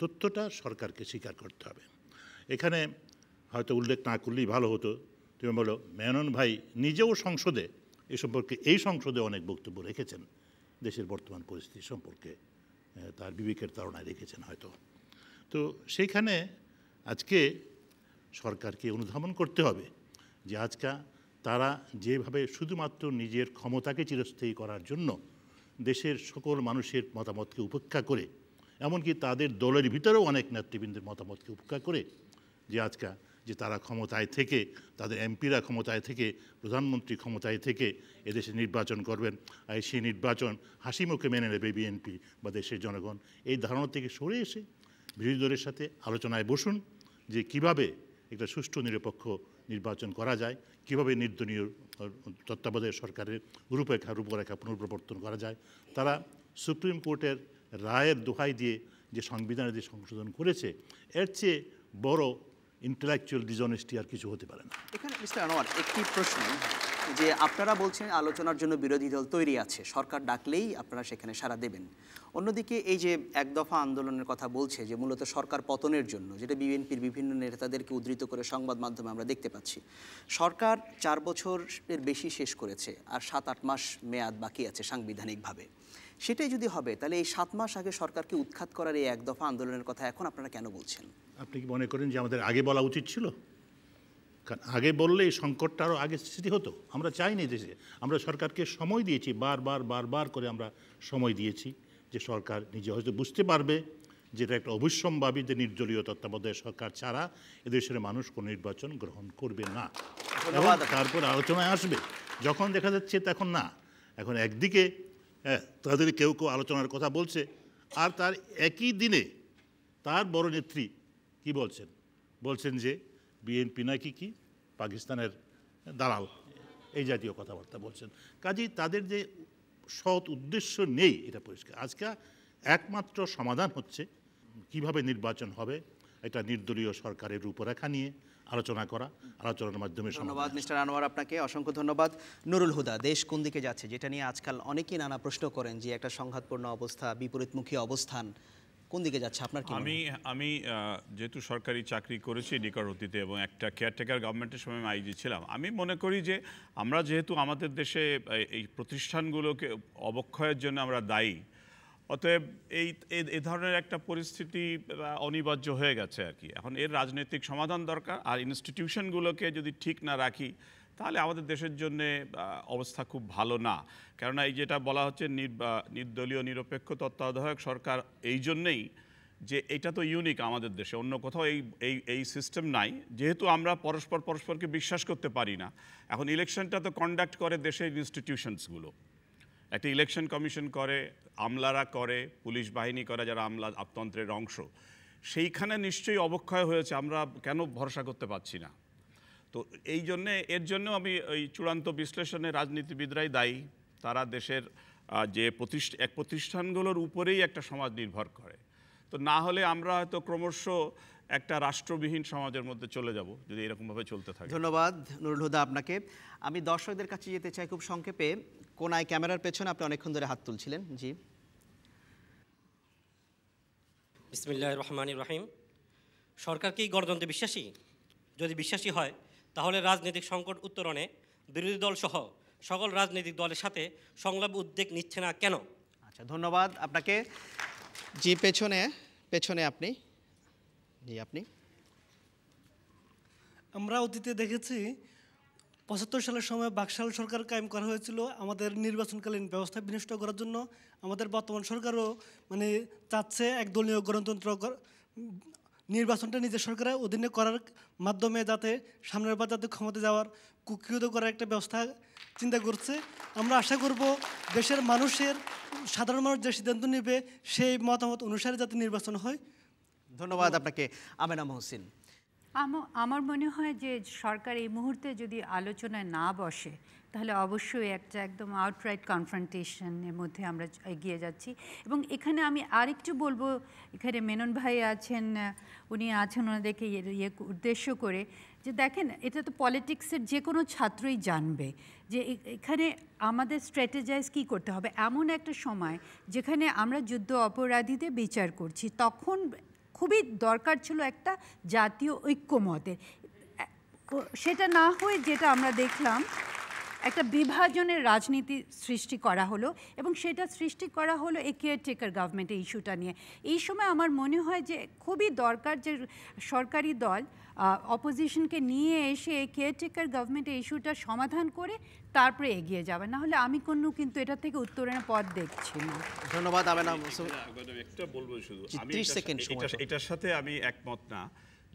Speaker 5: তথ্যটা সরকারকে স্বীকার করতে হবে এখানে হয়তো উল্লেখ না করলেই ভালো হতো তুমি বলো মেনন ভাই নিজেও সংসদে এ সম্পর্কে এই সংসদে অনেক বক্তব্য রেখেছেন দেশের বর্তমান পরিস্থিতি সম্পর্কে তার বিবেকের তারণায় রেখেছেন হয়তো তো সেইখানে আজকে সরকারকে অনুধাবন করতে হবে যে আজকা তারা যেভাবে শুধুমাত্র নিজের ক্ষমতাকে চিরস্থায়ী করার জন্য দেশের সকল মানুষের মতামতকে উপেক্ষা করে এমনকি তাদের দলের ভিতরেও অনেক নেতৃবৃন্দের মতামতকে উপেক্ষা করে যে আজকা যে তারা ক্ষমতায় থেকে তাদের এমপিরা ক্ষমতায় থেকে প্রধানমন্ত্রী ক্ষমতায় থেকে এদেশে নির্বাচন করবেন আর সেই নির্বাচন হাসি মুখে মেনে নেবে বিএনপি বা দেশের জনগণ এই ধারণা থেকে সরে এসে বিরোধী দলের সাথে আলোচনায় বসুন যে কিভাবে একটা সুষ্ঠু নিরপেক্ষ নির্বাচন করা যায় কিভাবে নির্দলীয় তত্ত্বাবধায়ক সরকারের রূপরেখা রূপরেখা পুনর্প্রবর্তন করা যায় তারা সুপ্রিম কোর্টের রায়ের দোহাই দিয়ে যে সংবিধানে যে সংশোধন করেছে এর চেয়ে বড় ইন্টেলেকচুয়াল ডিসঅনেস্টি আর কিছু হতে পারে না
Speaker 1: এখানে মিস্টার আনোয়ার একটি প্রশ্ন যে আপনারা বলছেন আলোচনার জন্য বিরোধী দল তৈরি আছে সরকার ডাকলেই আপনারা সেখানে সাড়া দেবেন অন্যদিকে এই যে এক দফা আন্দোলনের কথা বলছে যে মূলত সরকার পতনের জন্য যেটা বিএনপির বিভিন্ন নেতাদেরকে উদ্ধৃত করে সংবাদ মাধ্যমে আমরা দেখতে পাচ্ছি সরকার চার বছরের বেশি শেষ করেছে আর সাত আট মাস মেয়াদ বাকি আছে সাংবিধানিকভাবে সেটাই যদি হবে তাহলে এই সাত মাস আগে সরকারকে উৎখাত করার এই এক দফা আন্দোলনের কথা এখন আপনারা কেন বলছেন
Speaker 5: আপনি কি মনে করেন যে আমাদের আগে বলা উচিত ছিল কারণ আগে বললে এই সংকটটা আরও আগে স্থিতি হতো আমরা চাইনি দেশে আমরা সরকারকে সময় দিয়েছি বারবার বারবার করে আমরা সময় দিয়েছি যে সরকার নিজে হয়তো বুঝতে পারবে যেটা একটা অবশ্যম্ভাবী যে নির্দলীয় তত্ত্বাবধায়ক সরকার ছাড়া এদেশের মানুষ কোনো নির্বাচন গ্রহণ করবে না তারপর আলোচনায় আসবে যখন দেখা যাচ্ছে তখন না এখন একদিকে হ্যাঁ, তাদের কেউ কেউ আলোচনার কথা বলছে আর তার একই দিনে তার বড় নেত্রী কি বলছেন বলছেন যে বিএনপি নাকি কি পাকিস্তানের দালাল এই জাতীয় কথাবার্তা বলছেন কাজেই তাদের যে সৎ উদ্দেশ্য নেই এটা পরিষ্কার আজকে একমাত্র সমাধান হচ্ছে কিভাবে নির্বাচন হবে এটা নির্দলীয় সরকারের রূপরেখা নিয়ে আলোচনা করা আলোচনার মাধ্যমে
Speaker 1: ধন্যবাদ মিস্টার আনোয়ার আপনাকে অসংখ্য ধন্যবাদ
Speaker 5: নুরুল হুদা দেশ
Speaker 1: কোন দিকে যাচ্ছে যেটা নিয়ে আজকাল অনেকেই নানা প্রশ্ন করেন যে একটা সংঘাতপূর্ণ অবস্থা বিপরীতমুখী অবস্থান কোন দিকে যাচ্ছে আপনার কি আমি
Speaker 3: আমি যেহেতু সরকারি চাকরি করেছি ডিকার অতীতে এবং একটা কেয়ারটেকার গভর্নমেন্টের সময় আমি আইজি ছিলাম আমি মনে করি যে আমরা যেহেতু আমাদের দেশে এই প্রতিষ্ঠানগুলোকে অবক্ষয়ের জন্য আমরা দায়ী অতএব এই এ ধরনের একটা পরিস্থিতি অনিবার্য হয়ে গেছে আর কি এখন এর রাজনৈতিক সমাধান দরকার আর ইনস্টিটিউশনগুলোকে যদি ঠিক না রাখি তাহলে আমাদের দেশের জন্য অবস্থা খুব ভালো না কেননা এই যেটা বলা হচ্ছে নির্দলীয় নিরপেক্ষ তত্ত্বাবধায়ক সরকার এই জন্যেই যে এটা তো ইউনিক আমাদের দেশে অন্য কোথাও এই এই এই সিস্টেম নাই যেহেতু আমরা পরস্পর পরস্পরকে বিশ্বাস করতে পারি না এখন ইলেকশনটা তো কন্ডাক্ট করে দেশের ইনস্টিটিউশনসগুলো একটা ইলেকশন কমিশন করে আমলারা করে পুলিশ বাহিনী করে যারা আমলা আপতন্ত্রের অংশ সেইখানে নিশ্চয়ই অবক্ষয় হয়েছে আমরা কেন ভরসা করতে পারছি না তো এই জন্যে এর জন্য আমি ওই চূড়ান্ত বিশ্লেষণে রাজনীতিবিদরাই দায়ী তারা দেশের যে প্রতিষ্ঠা এক প্রতিষ্ঠানগুলোর উপরেই একটা সমাজ নির্ভর করে তো না হলে আমরা হয়তো ক্রমশ একটা রাষ্ট্রবিহীন সমাজের মধ্যে চলে যাব যদি এরকমভাবে চলতে থাকে ধন্যবাদ নুরুল হুদা আপনাকে আমি দর্শকদের কাছে যেতে চাই খুব সংক্ষেপে
Speaker 1: কোনায় ক্যামেরার পেছনে আপনি অনেকক্ষণ ধরে হাত তুলছিলেন জি
Speaker 2: বিসমিল্লাহ রহমান রাহিম সরকার কি গণতন্ত্রে বিশ্বাসী
Speaker 4: যদি বিশ্বাসী হয় তাহলে রাজনৈতিক সংকট উত্তরণে বিরোধী দলসহ সকল রাজনৈতিক
Speaker 1: দলের সাথে সংলাপ উদ্যোগ নিচ্ছে না কেন আচ্ছা ধন্যবাদ আপনাকে জি পেছনে পেছনে আপনি জি আপনি আমরা অতীতে দেখেছি পঁচাত্তর সালের সময় বাকশাল সরকার কায়েম করা হয়েছিল আমাদের নির্বাচনকালীন ব্যবস্থা বিনষ্ট করার জন্য আমাদের বর্তমান সরকারও মানে চাচ্ছে একদলীয় গণতন্ত্র নির্বাচনটা নিজের সরকারের অধীনে করার মাধ্যমে যাতে সামনের বার যাতে ক্ষমতা যাওয়ার কুকৃত করার একটা ব্যবস্থা চিন্তা করছে আমরা আশা করব দেশের মানুষের সাধারণ মানুষ যে সিদ্ধান্ত নেবে সেই মতামত অনুসারে যাতে নির্বাচন হয় ধন্যবাদ আপনাকে আমেনা মহসিন
Speaker 2: আমার মনে হয় যে সরকার এই মুহূর্তে যদি আলোচনায় না বসে তাহলে অবশ্যই একটা একদম আউটরাইট কনফ্রন্টেশনের মধ্যে আমরা এগিয়ে যাচ্ছি এবং এখানে আমি আরেকটু বলবো এখানে মেনন ভাই আছেন উনি আছেন ওনাদেরকে ইয়ে, ইয়ে উদ্দেশ্য করে যে দেখেন এটা তো পলিটিক্সের যে কোনো ছাত্রই জানবে যে এখানে আমাদের স্ট্র্যাটেজাইজ কি করতে হবে এমন একটা সময় যেখানে আমরা যুদ্ধ অপরাধীদের বিচার করছি তখন খুবই দরকার ছিল একটা জাতীয় ঐক্যমতের সেটা না হয়ে যেটা আমরা দেখলাম একটা বিভাজনের রাজনীতি সৃষ্টি করা হলো এবং সেটা সৃষ্টি করা হলো এ কেয়ারটেকার গভর্নমেন্টের ইস্যুটা নিয়ে এই সময় আমার মনে হয় যে খুবই দরকার যে সরকারি দল অপোজিশনকে নিয়ে এসে কেয়ারটেকার গভর্নমেন্ট ইস্যুটা সমাধান করে তারপরে এগিয়ে যাবে না হলে আমি কোনো কিন্তু এটা থেকে উত্তরণের পথ দেখছি না
Speaker 3: ধন্যবাদ একটা বলবো শুধু সেকেন্ড এটার সাথে আমি একমত না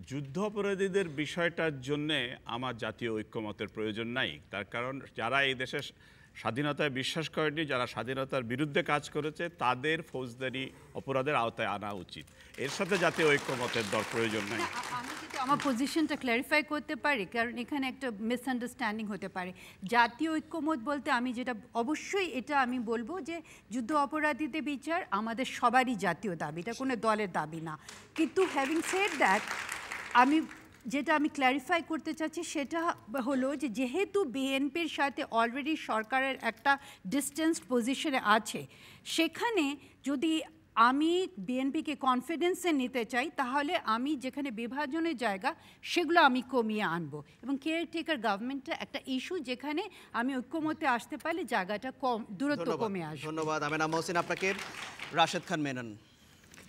Speaker 3: যুদ্ধ অপরাধীদের বিষয়টার জন্যে আমার জাতীয় ঐক্যমতের প্রয়োজন নাই তার কারণ যারা এই দেশের স্বাধীনতায় বিশ্বাস করেনি যারা স্বাধীনতার বিরুদ্ধে কাজ করেছে তাদের ফৌজদারি অপরাধের আওতায় আনা উচিত এর সাথে জাতীয় ঐক্যমতের দর প্রয়োজন নাই
Speaker 2: আমার পজিশনটা ক্ল্যারিফাই করতে পারি কারণ এখানে একটা মিসআন্ডারস্ট্যান্ডিং হতে পারে জাতীয় ঐক্যমত বলতে আমি যেটা অবশ্যই এটা আমি বলবো যে যুদ্ধ অপরাধীদের বিচার আমাদের সবারই জাতীয় দাবি এটা কোনো দলের দাবি না কিন্তু হ্যাভিং সেড দ্যাট আমি যেটা আমি ক্ল্যারিফাই করতে চাচ্ছি সেটা হলো যে যেহেতু বিএনপির সাথে অলরেডি সরকারের একটা ডিস্টেন্স পজিশনে আছে সেখানে যদি আমি বিএনপিকে কনফিডেন্সে নিতে চাই তাহলে আমি যেখানে বিভাজনের জায়গা সেগুলো আমি কমিয়ে আনবো এবং কেয়ারটেকার গভর্নমেন্টটা একটা ইস্যু যেখানে আমি ঐক্যমতে আসতে পারলে জায়গাটা কম দূরত্ব কমে আসবে
Speaker 1: ধন্যবাদ আমেনা মহসিন আপনাকে রাশেদ খান মেনন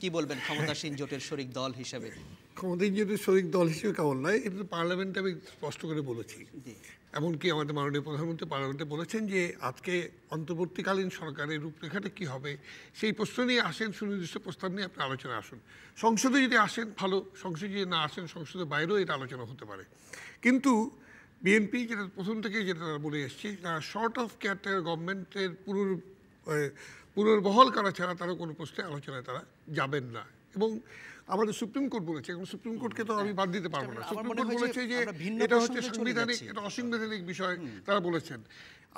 Speaker 1: কি বলবেন ক্ষমতাসীন জোটের শরিক দল হিসেবে
Speaker 4: ক্ষমতাসীন জোটের শরিক দল হিসেবে কেমন নয় এটা পার্লামেন্টে আমি স্পষ্ট করে বলেছি এমনকি আমাদের মাননীয় প্রধানমন্ত্রী পার্লামেন্টে বলেছেন যে আজকে অন্তর্বর্তীকালীন সরকারের রূপরেখাটা কি হবে সেই প্রশ্ন নিয়ে আসেন সুনির্দিষ্ট প্রস্তাব নিয়ে আপনি আলোচনা আসুন সংসদে যদি আসেন ভালো সংসদে যদি না আসেন সংসদের বাইরেও এটা আলোচনা হতে পারে কিন্তু বিএনপি যেটা প্রথম থেকে যেটা তারা বলে এসছে তারা শর্ট অফ কেয়ারটেকার গভর্নমেন্টের পুনর পুনর্বহল করা ছাড়া তারা কোনো প্রশ্নে আলোচনায় তারা যাবেন না এবং আমাদের সুপ্রিম কোর্ট বলেছে এখন সুপ্রিম কোর্টকে তো আমি বাদ দিতে পারবো না আচ্ছা, সুপ্রিম কোর্ট বলেছে যে এটা হচ্ছে সাংবিধানিক এটা অসাংবিধানিক বিষয় তারা বলেছেন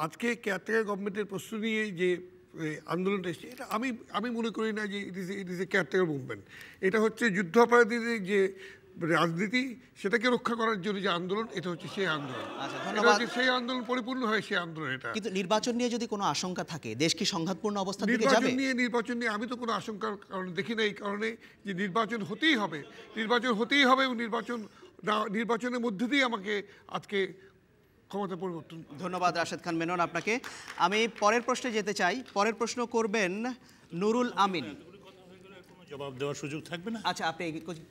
Speaker 4: আজকে ক্যাটেগরি গভর্নমেন্টের প্রশ্ন নিয়ে যে আন্দোলনটা এসেছে এটা আমি আমি মনে করি না যে it is it is a category movement এটা হচ্ছে যুদ্ধাপরাধীদের যে রাজনীতি সেটাকে রক্ষা করার জন্য যে আন্দোলন এটা হচ্ছে সেই আন্দোলন আচ্ছা, সেই আন্দোলন পরিপূর্ণ হয় সেই আন্দোলন এটা কিন্তু নির্বাচন নিয়ে
Speaker 1: যদি কোনো আশঙ্কা থাকে দেশ কি সংঘাতপূর্ণ অবস্থা নির্বাচন
Speaker 4: নিয়ে নির্বাচন নিয়ে আমি তো কোনো আশঙ্কার কারণ দেখি না এই কারণে যে নির্বাচন হতেই হবে নির্বাচন হতেই হবে এবং নির্বাচন নির্বাচনের মধ্যে দিয়ে আমাকে আজকে ক্ষমতা পরিবর্তন ধন্যবাদ রাশেদ খান মেনন আপনাকে আমি
Speaker 1: পরের প্রশ্নে যেতে চাই পরের প্রশ্ন করবেন নুরুল আমিন জবাব দেওয়ার সুযোগ থাকবে না আচ্ছা আপনি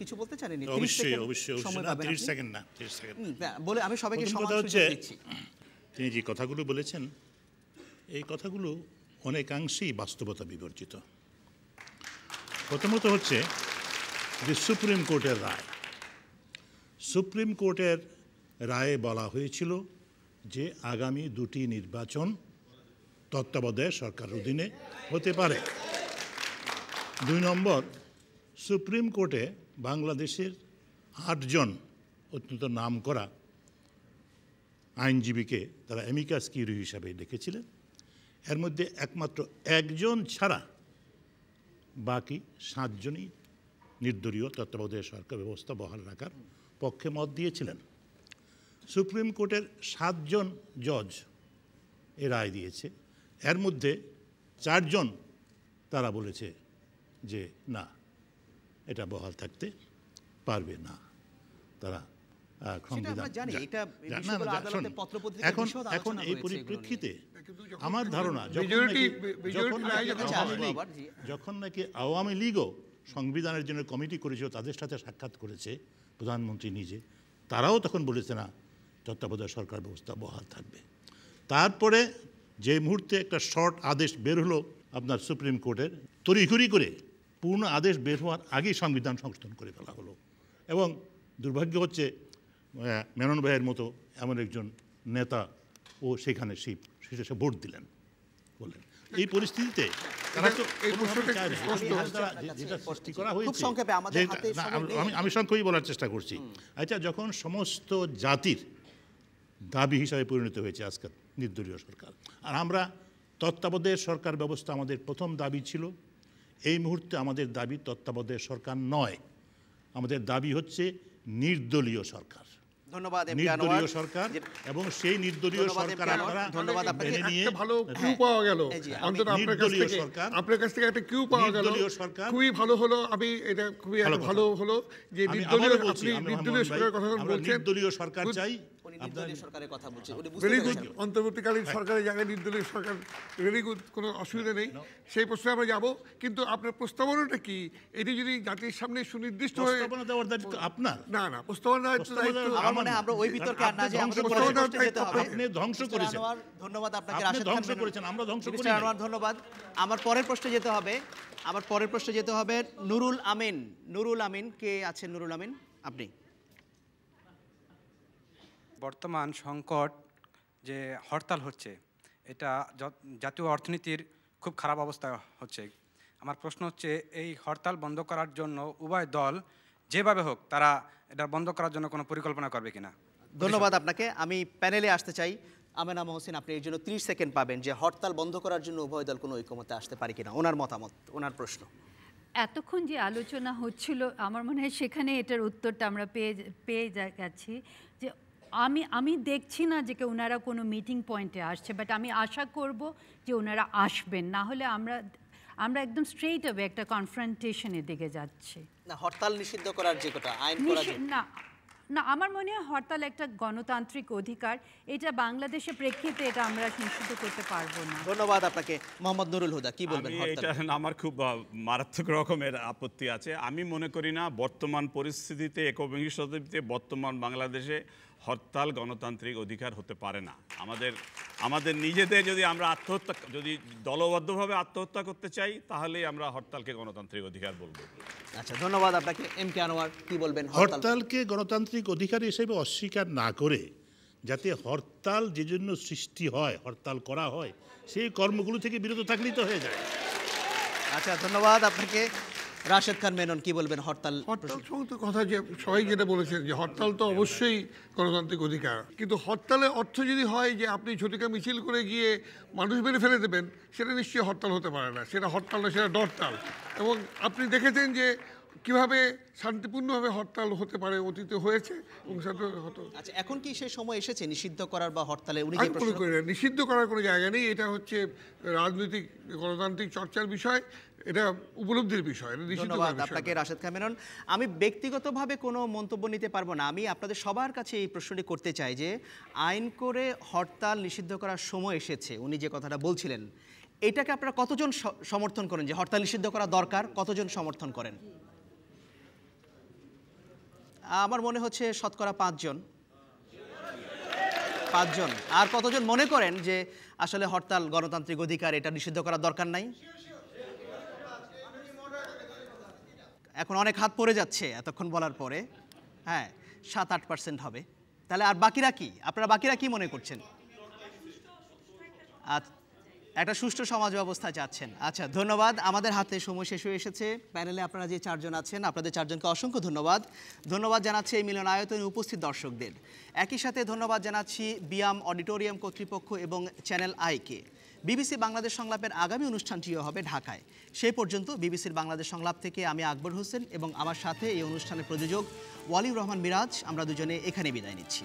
Speaker 1: কিছু বলতে চান অবশ্যই অবশ্যই অবশ্যই সেকেন্ড না সেকেন্ড বলে আমি সবাইকে সমান সুযোগ দিচ্ছি
Speaker 5: তিনি যে কথাগুলো বলেছেন এই কথাগুলো অনেকাংশেই বাস্তবতা বিবর্জিত প্রথমত হচ্ছে যে সুপ্রিম কোর্টের রায় সুপ্রিম কোর্টের রায়ে বলা হয়েছিল যে আগামী দুটি নির্বাচন তত্ত্বাবধায়ক সরকার অধীনে হতে পারে দুই নম্বর সুপ্রিম কোর্টে বাংলাদেশের আটজন অত্যন্ত নাম করা আইনজীবীকে তারা অ্যামিকাস কিউরি হিসাবে দেখেছিলেন এর মধ্যে একমাত্র একজন ছাড়া বাকি সাতজনই নির্দলীয় তত্ত্বাবধায়ক সরকার ব্যবস্থা বহাল রাখার পক্ষে মত দিয়েছিলেন সুপ্রিম কোর্টের সাতজন জজ এ রায় দিয়েছে এর মধ্যে চারজন তারা বলেছে যে না এটা বহাল থাকতে পারবে না তারা এখন এখন এই পরিপ্রেক্ষিতে আমার ধারণা যখন নাকি আওয়ামী লীগও সংবিধানের জন্য কমিটি করেছিল তাদের সাথে সাক্ষাৎ করেছে প্রধানমন্ত্রী নিজে তারাও তখন বলেছে না তত্ত্বাবধায়ক সরকার ব্যবস্থা বহাল থাকবে তারপরে যে মুহূর্তে একটা শর্ট আদেশ বের হলো আপনার সুপ্রিম কোর্টের তড়িঘড়ি করে পূর্ণ আদেশ বের হওয়ার আগেই সংবিধান সংশোধন করে ফেলা হলো এবং দুর্ভাগ্য হচ্ছে মেনন ভাইয়ের মতো এমন একজন নেতা ও সেখানে শিব সেটা ভোট দিলেন বললেন এই পরিস্থিতিতে আমি সংক্ষেপে বলার চেষ্টা করছি আচ্ছা যখন সমস্ত জাতির দাবি হিসাবে পরিণত হয়েছে আজকাল নির্দলীয় সরকার আর আমরা তত্ত্বাবধায়ক সরকার ব্যবস্থা আমাদের প্রথম দাবি ছিল এই মুহূর্তে আমাদের দাবি তত্ত্বাবধায়ক সরকার নয় আমাদের দাবি হচ্ছে নির্দলীয় সরকার ধন্যবাদ এবং সেই নির্দলীয় সরকার ধন্যবাদ ভালো
Speaker 4: আচ্ছা, আপনার কাছ থেকে একটা কিউ পাওয়া সরকার ভালো হলো আমি এটা খুবই ভালো হলো যে নির্দলীয় কথা নির্দলীয় সরকার চাই ধন্যবাদ আপনাকে ধ্বংস
Speaker 1: করেছেন আমরা ধ্বংস ধন্যবাদ আমার পরের প্রশ্নে যেতে হবে আমার পরের প্রশ্নে যেতে হবে নুরুল আমিন নুরুল আমিন কে আছেন নুরুল আমিন আপনি
Speaker 3: বর্তমান সংকট যে হরতাল হচ্ছে এটা জাতীয় অর্থনীতির খুব খারাপ অবস্থা হচ্ছে আমার প্রশ্ন হচ্ছে এই হরতাল বন্ধ করার জন্য উভয় দল যেভাবে হোক তারা এটা বন্ধ করার জন্য কোনো পরিকল্পনা করবে কিনা
Speaker 1: ধন্যবাদ আপনাকে আমি প্যানেলে আসতে চাই আমেনা মহসিন আপনি এর জন্য ত্রিশ সেকেন্ড পাবেন যে হরতাল বন্ধ করার জন্য উভয় দল কোনো ঐক্যমতে আসতে পারে কিনা ওনার মতামত ওনার প্রশ্ন
Speaker 2: এতক্ষণ যে আলোচনা হচ্ছিল আমার মনে হয় সেখানে এটার উত্তরটা আমরা পেয়ে পেয়ে যাচ্ছি আমি আমি দেখছি না যে কে ওনারা কোনো মিটিং পয়েন্টে আসছে বাট আমি আশা করব যে ওনারা আসবেন না হলে আমরা আমরা একদম স্ট্রেইট হবে একটা কনফ্রন্টেশনের দিকে যাচ্ছি
Speaker 1: না হরতাল নিষিদ্ধ করার যে কথা আইন করা
Speaker 2: না না আমার মনে হয় হরতাল একটা গণতান্ত্রিক অধিকার এটা বাংলাদেশের প্রেক্ষিতে এটা আমরা নিশ্চিত করতে পারবো না ধন্যবাদ
Speaker 1: আপনাকে মোহাম্মদ নুরুল হুদা কি বলবেন এটা
Speaker 3: আমার খুব মারাত্মক রকমের আপত্তি আছে আমি মনে করি না বর্তমান পরিস্থিতিতে একবিংশ শতাব্দীতে বর্তমান বাংলাদেশে হরতাল গণতান্ত্রিক অধিকার হতে পারে না আমাদের আমাদের নিজেদের যদি আমরা আত্মহত্যা যদি দলবদ্ধভাবে আত্মহত্যা করতে চাই তাহলেই আমরা হরতালকে গণতান্ত্রিক অধিকার বলবো আচ্ছা ধন্যবাদ আপনাকে এম কে আনোয়ার কী বলবেন হরতালকে
Speaker 5: গণতান্ত্রিক অধিকার হিসেবে অস্বীকার না করে যাতে হরতাল যে জন্য সৃষ্টি হয় হরতাল করা হয় সেই কর্মগুলো থেকে বিরত থাকলেই তো হয়ে যায় আচ্ছা ধন্যবাদ আপনাকে রাশেদ
Speaker 1: খান
Speaker 4: মেনন কি বলবেন হরতাল হরতাল সমস্ত কথা যে সবাই যেটা বলেছেন যে হরতাল তো অবশ্যই গণতান্ত্রিক অধিকার কিন্তু হরতালে অর্থ যদি হয় যে আপনি ছুটিকা মিছিল করে গিয়ে মানুষ মেরে ফেলে দেবেন সেটা নিশ্চয়ই হরতাল হতে পারে না সেটা হরতাল না সেটা ডরতাল এবং আপনি দেখেছেন যে কিভাবে শান্তিপূর্ণভাবে হরতাল হতে পারে অতীতে হয়েছে এবং আচ্ছা এখন কি সেই সময় এসেছে নিষিদ্ধ করার বা হরতালে উনি নিষিদ্ধ করার কোনো জায়গা নেই এটা হচ্ছে রাজনৈতিক গণতান্ত্রিক চর্চার বিষয় এটা উপলব্ধির বিষয় ধন্যবাদ
Speaker 1: আপনাকে রাশেদ খামেরন আমি ব্যক্তিগতভাবে কোনো মন্তব্য নিতে পারবো না আমি আপনাদের সবার কাছে এই প্রশ্নটি করতে চাই যে আইন করে হরতাল নিষিদ্ধ করার সময় এসেছে উনি যে কথাটা বলছিলেন এটাকে আপনারা কতজন সমর্থন করেন যে হরতাল নিষিদ্ধ করা দরকার কতজন সমর্থন করেন আমার মনে হচ্ছে শতকরা পাঁচজন পাঁচজন আর কতজন মনে করেন যে আসলে হরতাল গণতান্ত্রিক অধিকার এটা নিষিদ্ধ করা দরকার নাই এখন অনেক হাত পড়ে যাচ্ছে এতক্ষণ বলার পরে হ্যাঁ সাত আট পার্সেন্ট হবে তাহলে আর বাকিরা কি আপনারা বাকিরা কি মনে করছেন একটা সুষ্ঠু সমাজ ব্যবস্থা চাচ্ছেন আচ্ছা ধন্যবাদ আমাদের হাতে সময় শেষ হয়ে এসেছে প্যানেলে আপনারা যে চারজন আছেন আপনাদের চারজনকে অসংখ্য ধন্যবাদ ধন্যবাদ জানাচ্ছি এই মিলনায়তনে উপস্থিত দর্শকদের একই সাথে ধন্যবাদ জানাচ্ছি বিয়াম অডিটোরিয়াম কর্তৃপক্ষ এবং চ্যানেল আইকে বিবিসি বাংলাদেশ সংলাপের আগামী অনুষ্ঠানটিও হবে ঢাকায় সেই পর্যন্ত বিবিসির বাংলাদেশ সংলাপ থেকে আমি আকবর হোসেন এবং আমার সাথে এই অনুষ্ঠানের প্রযোজক ওয়ালিউর রহমান মিরাজ আমরা দুজনে এখানে বিদায় নিচ্ছি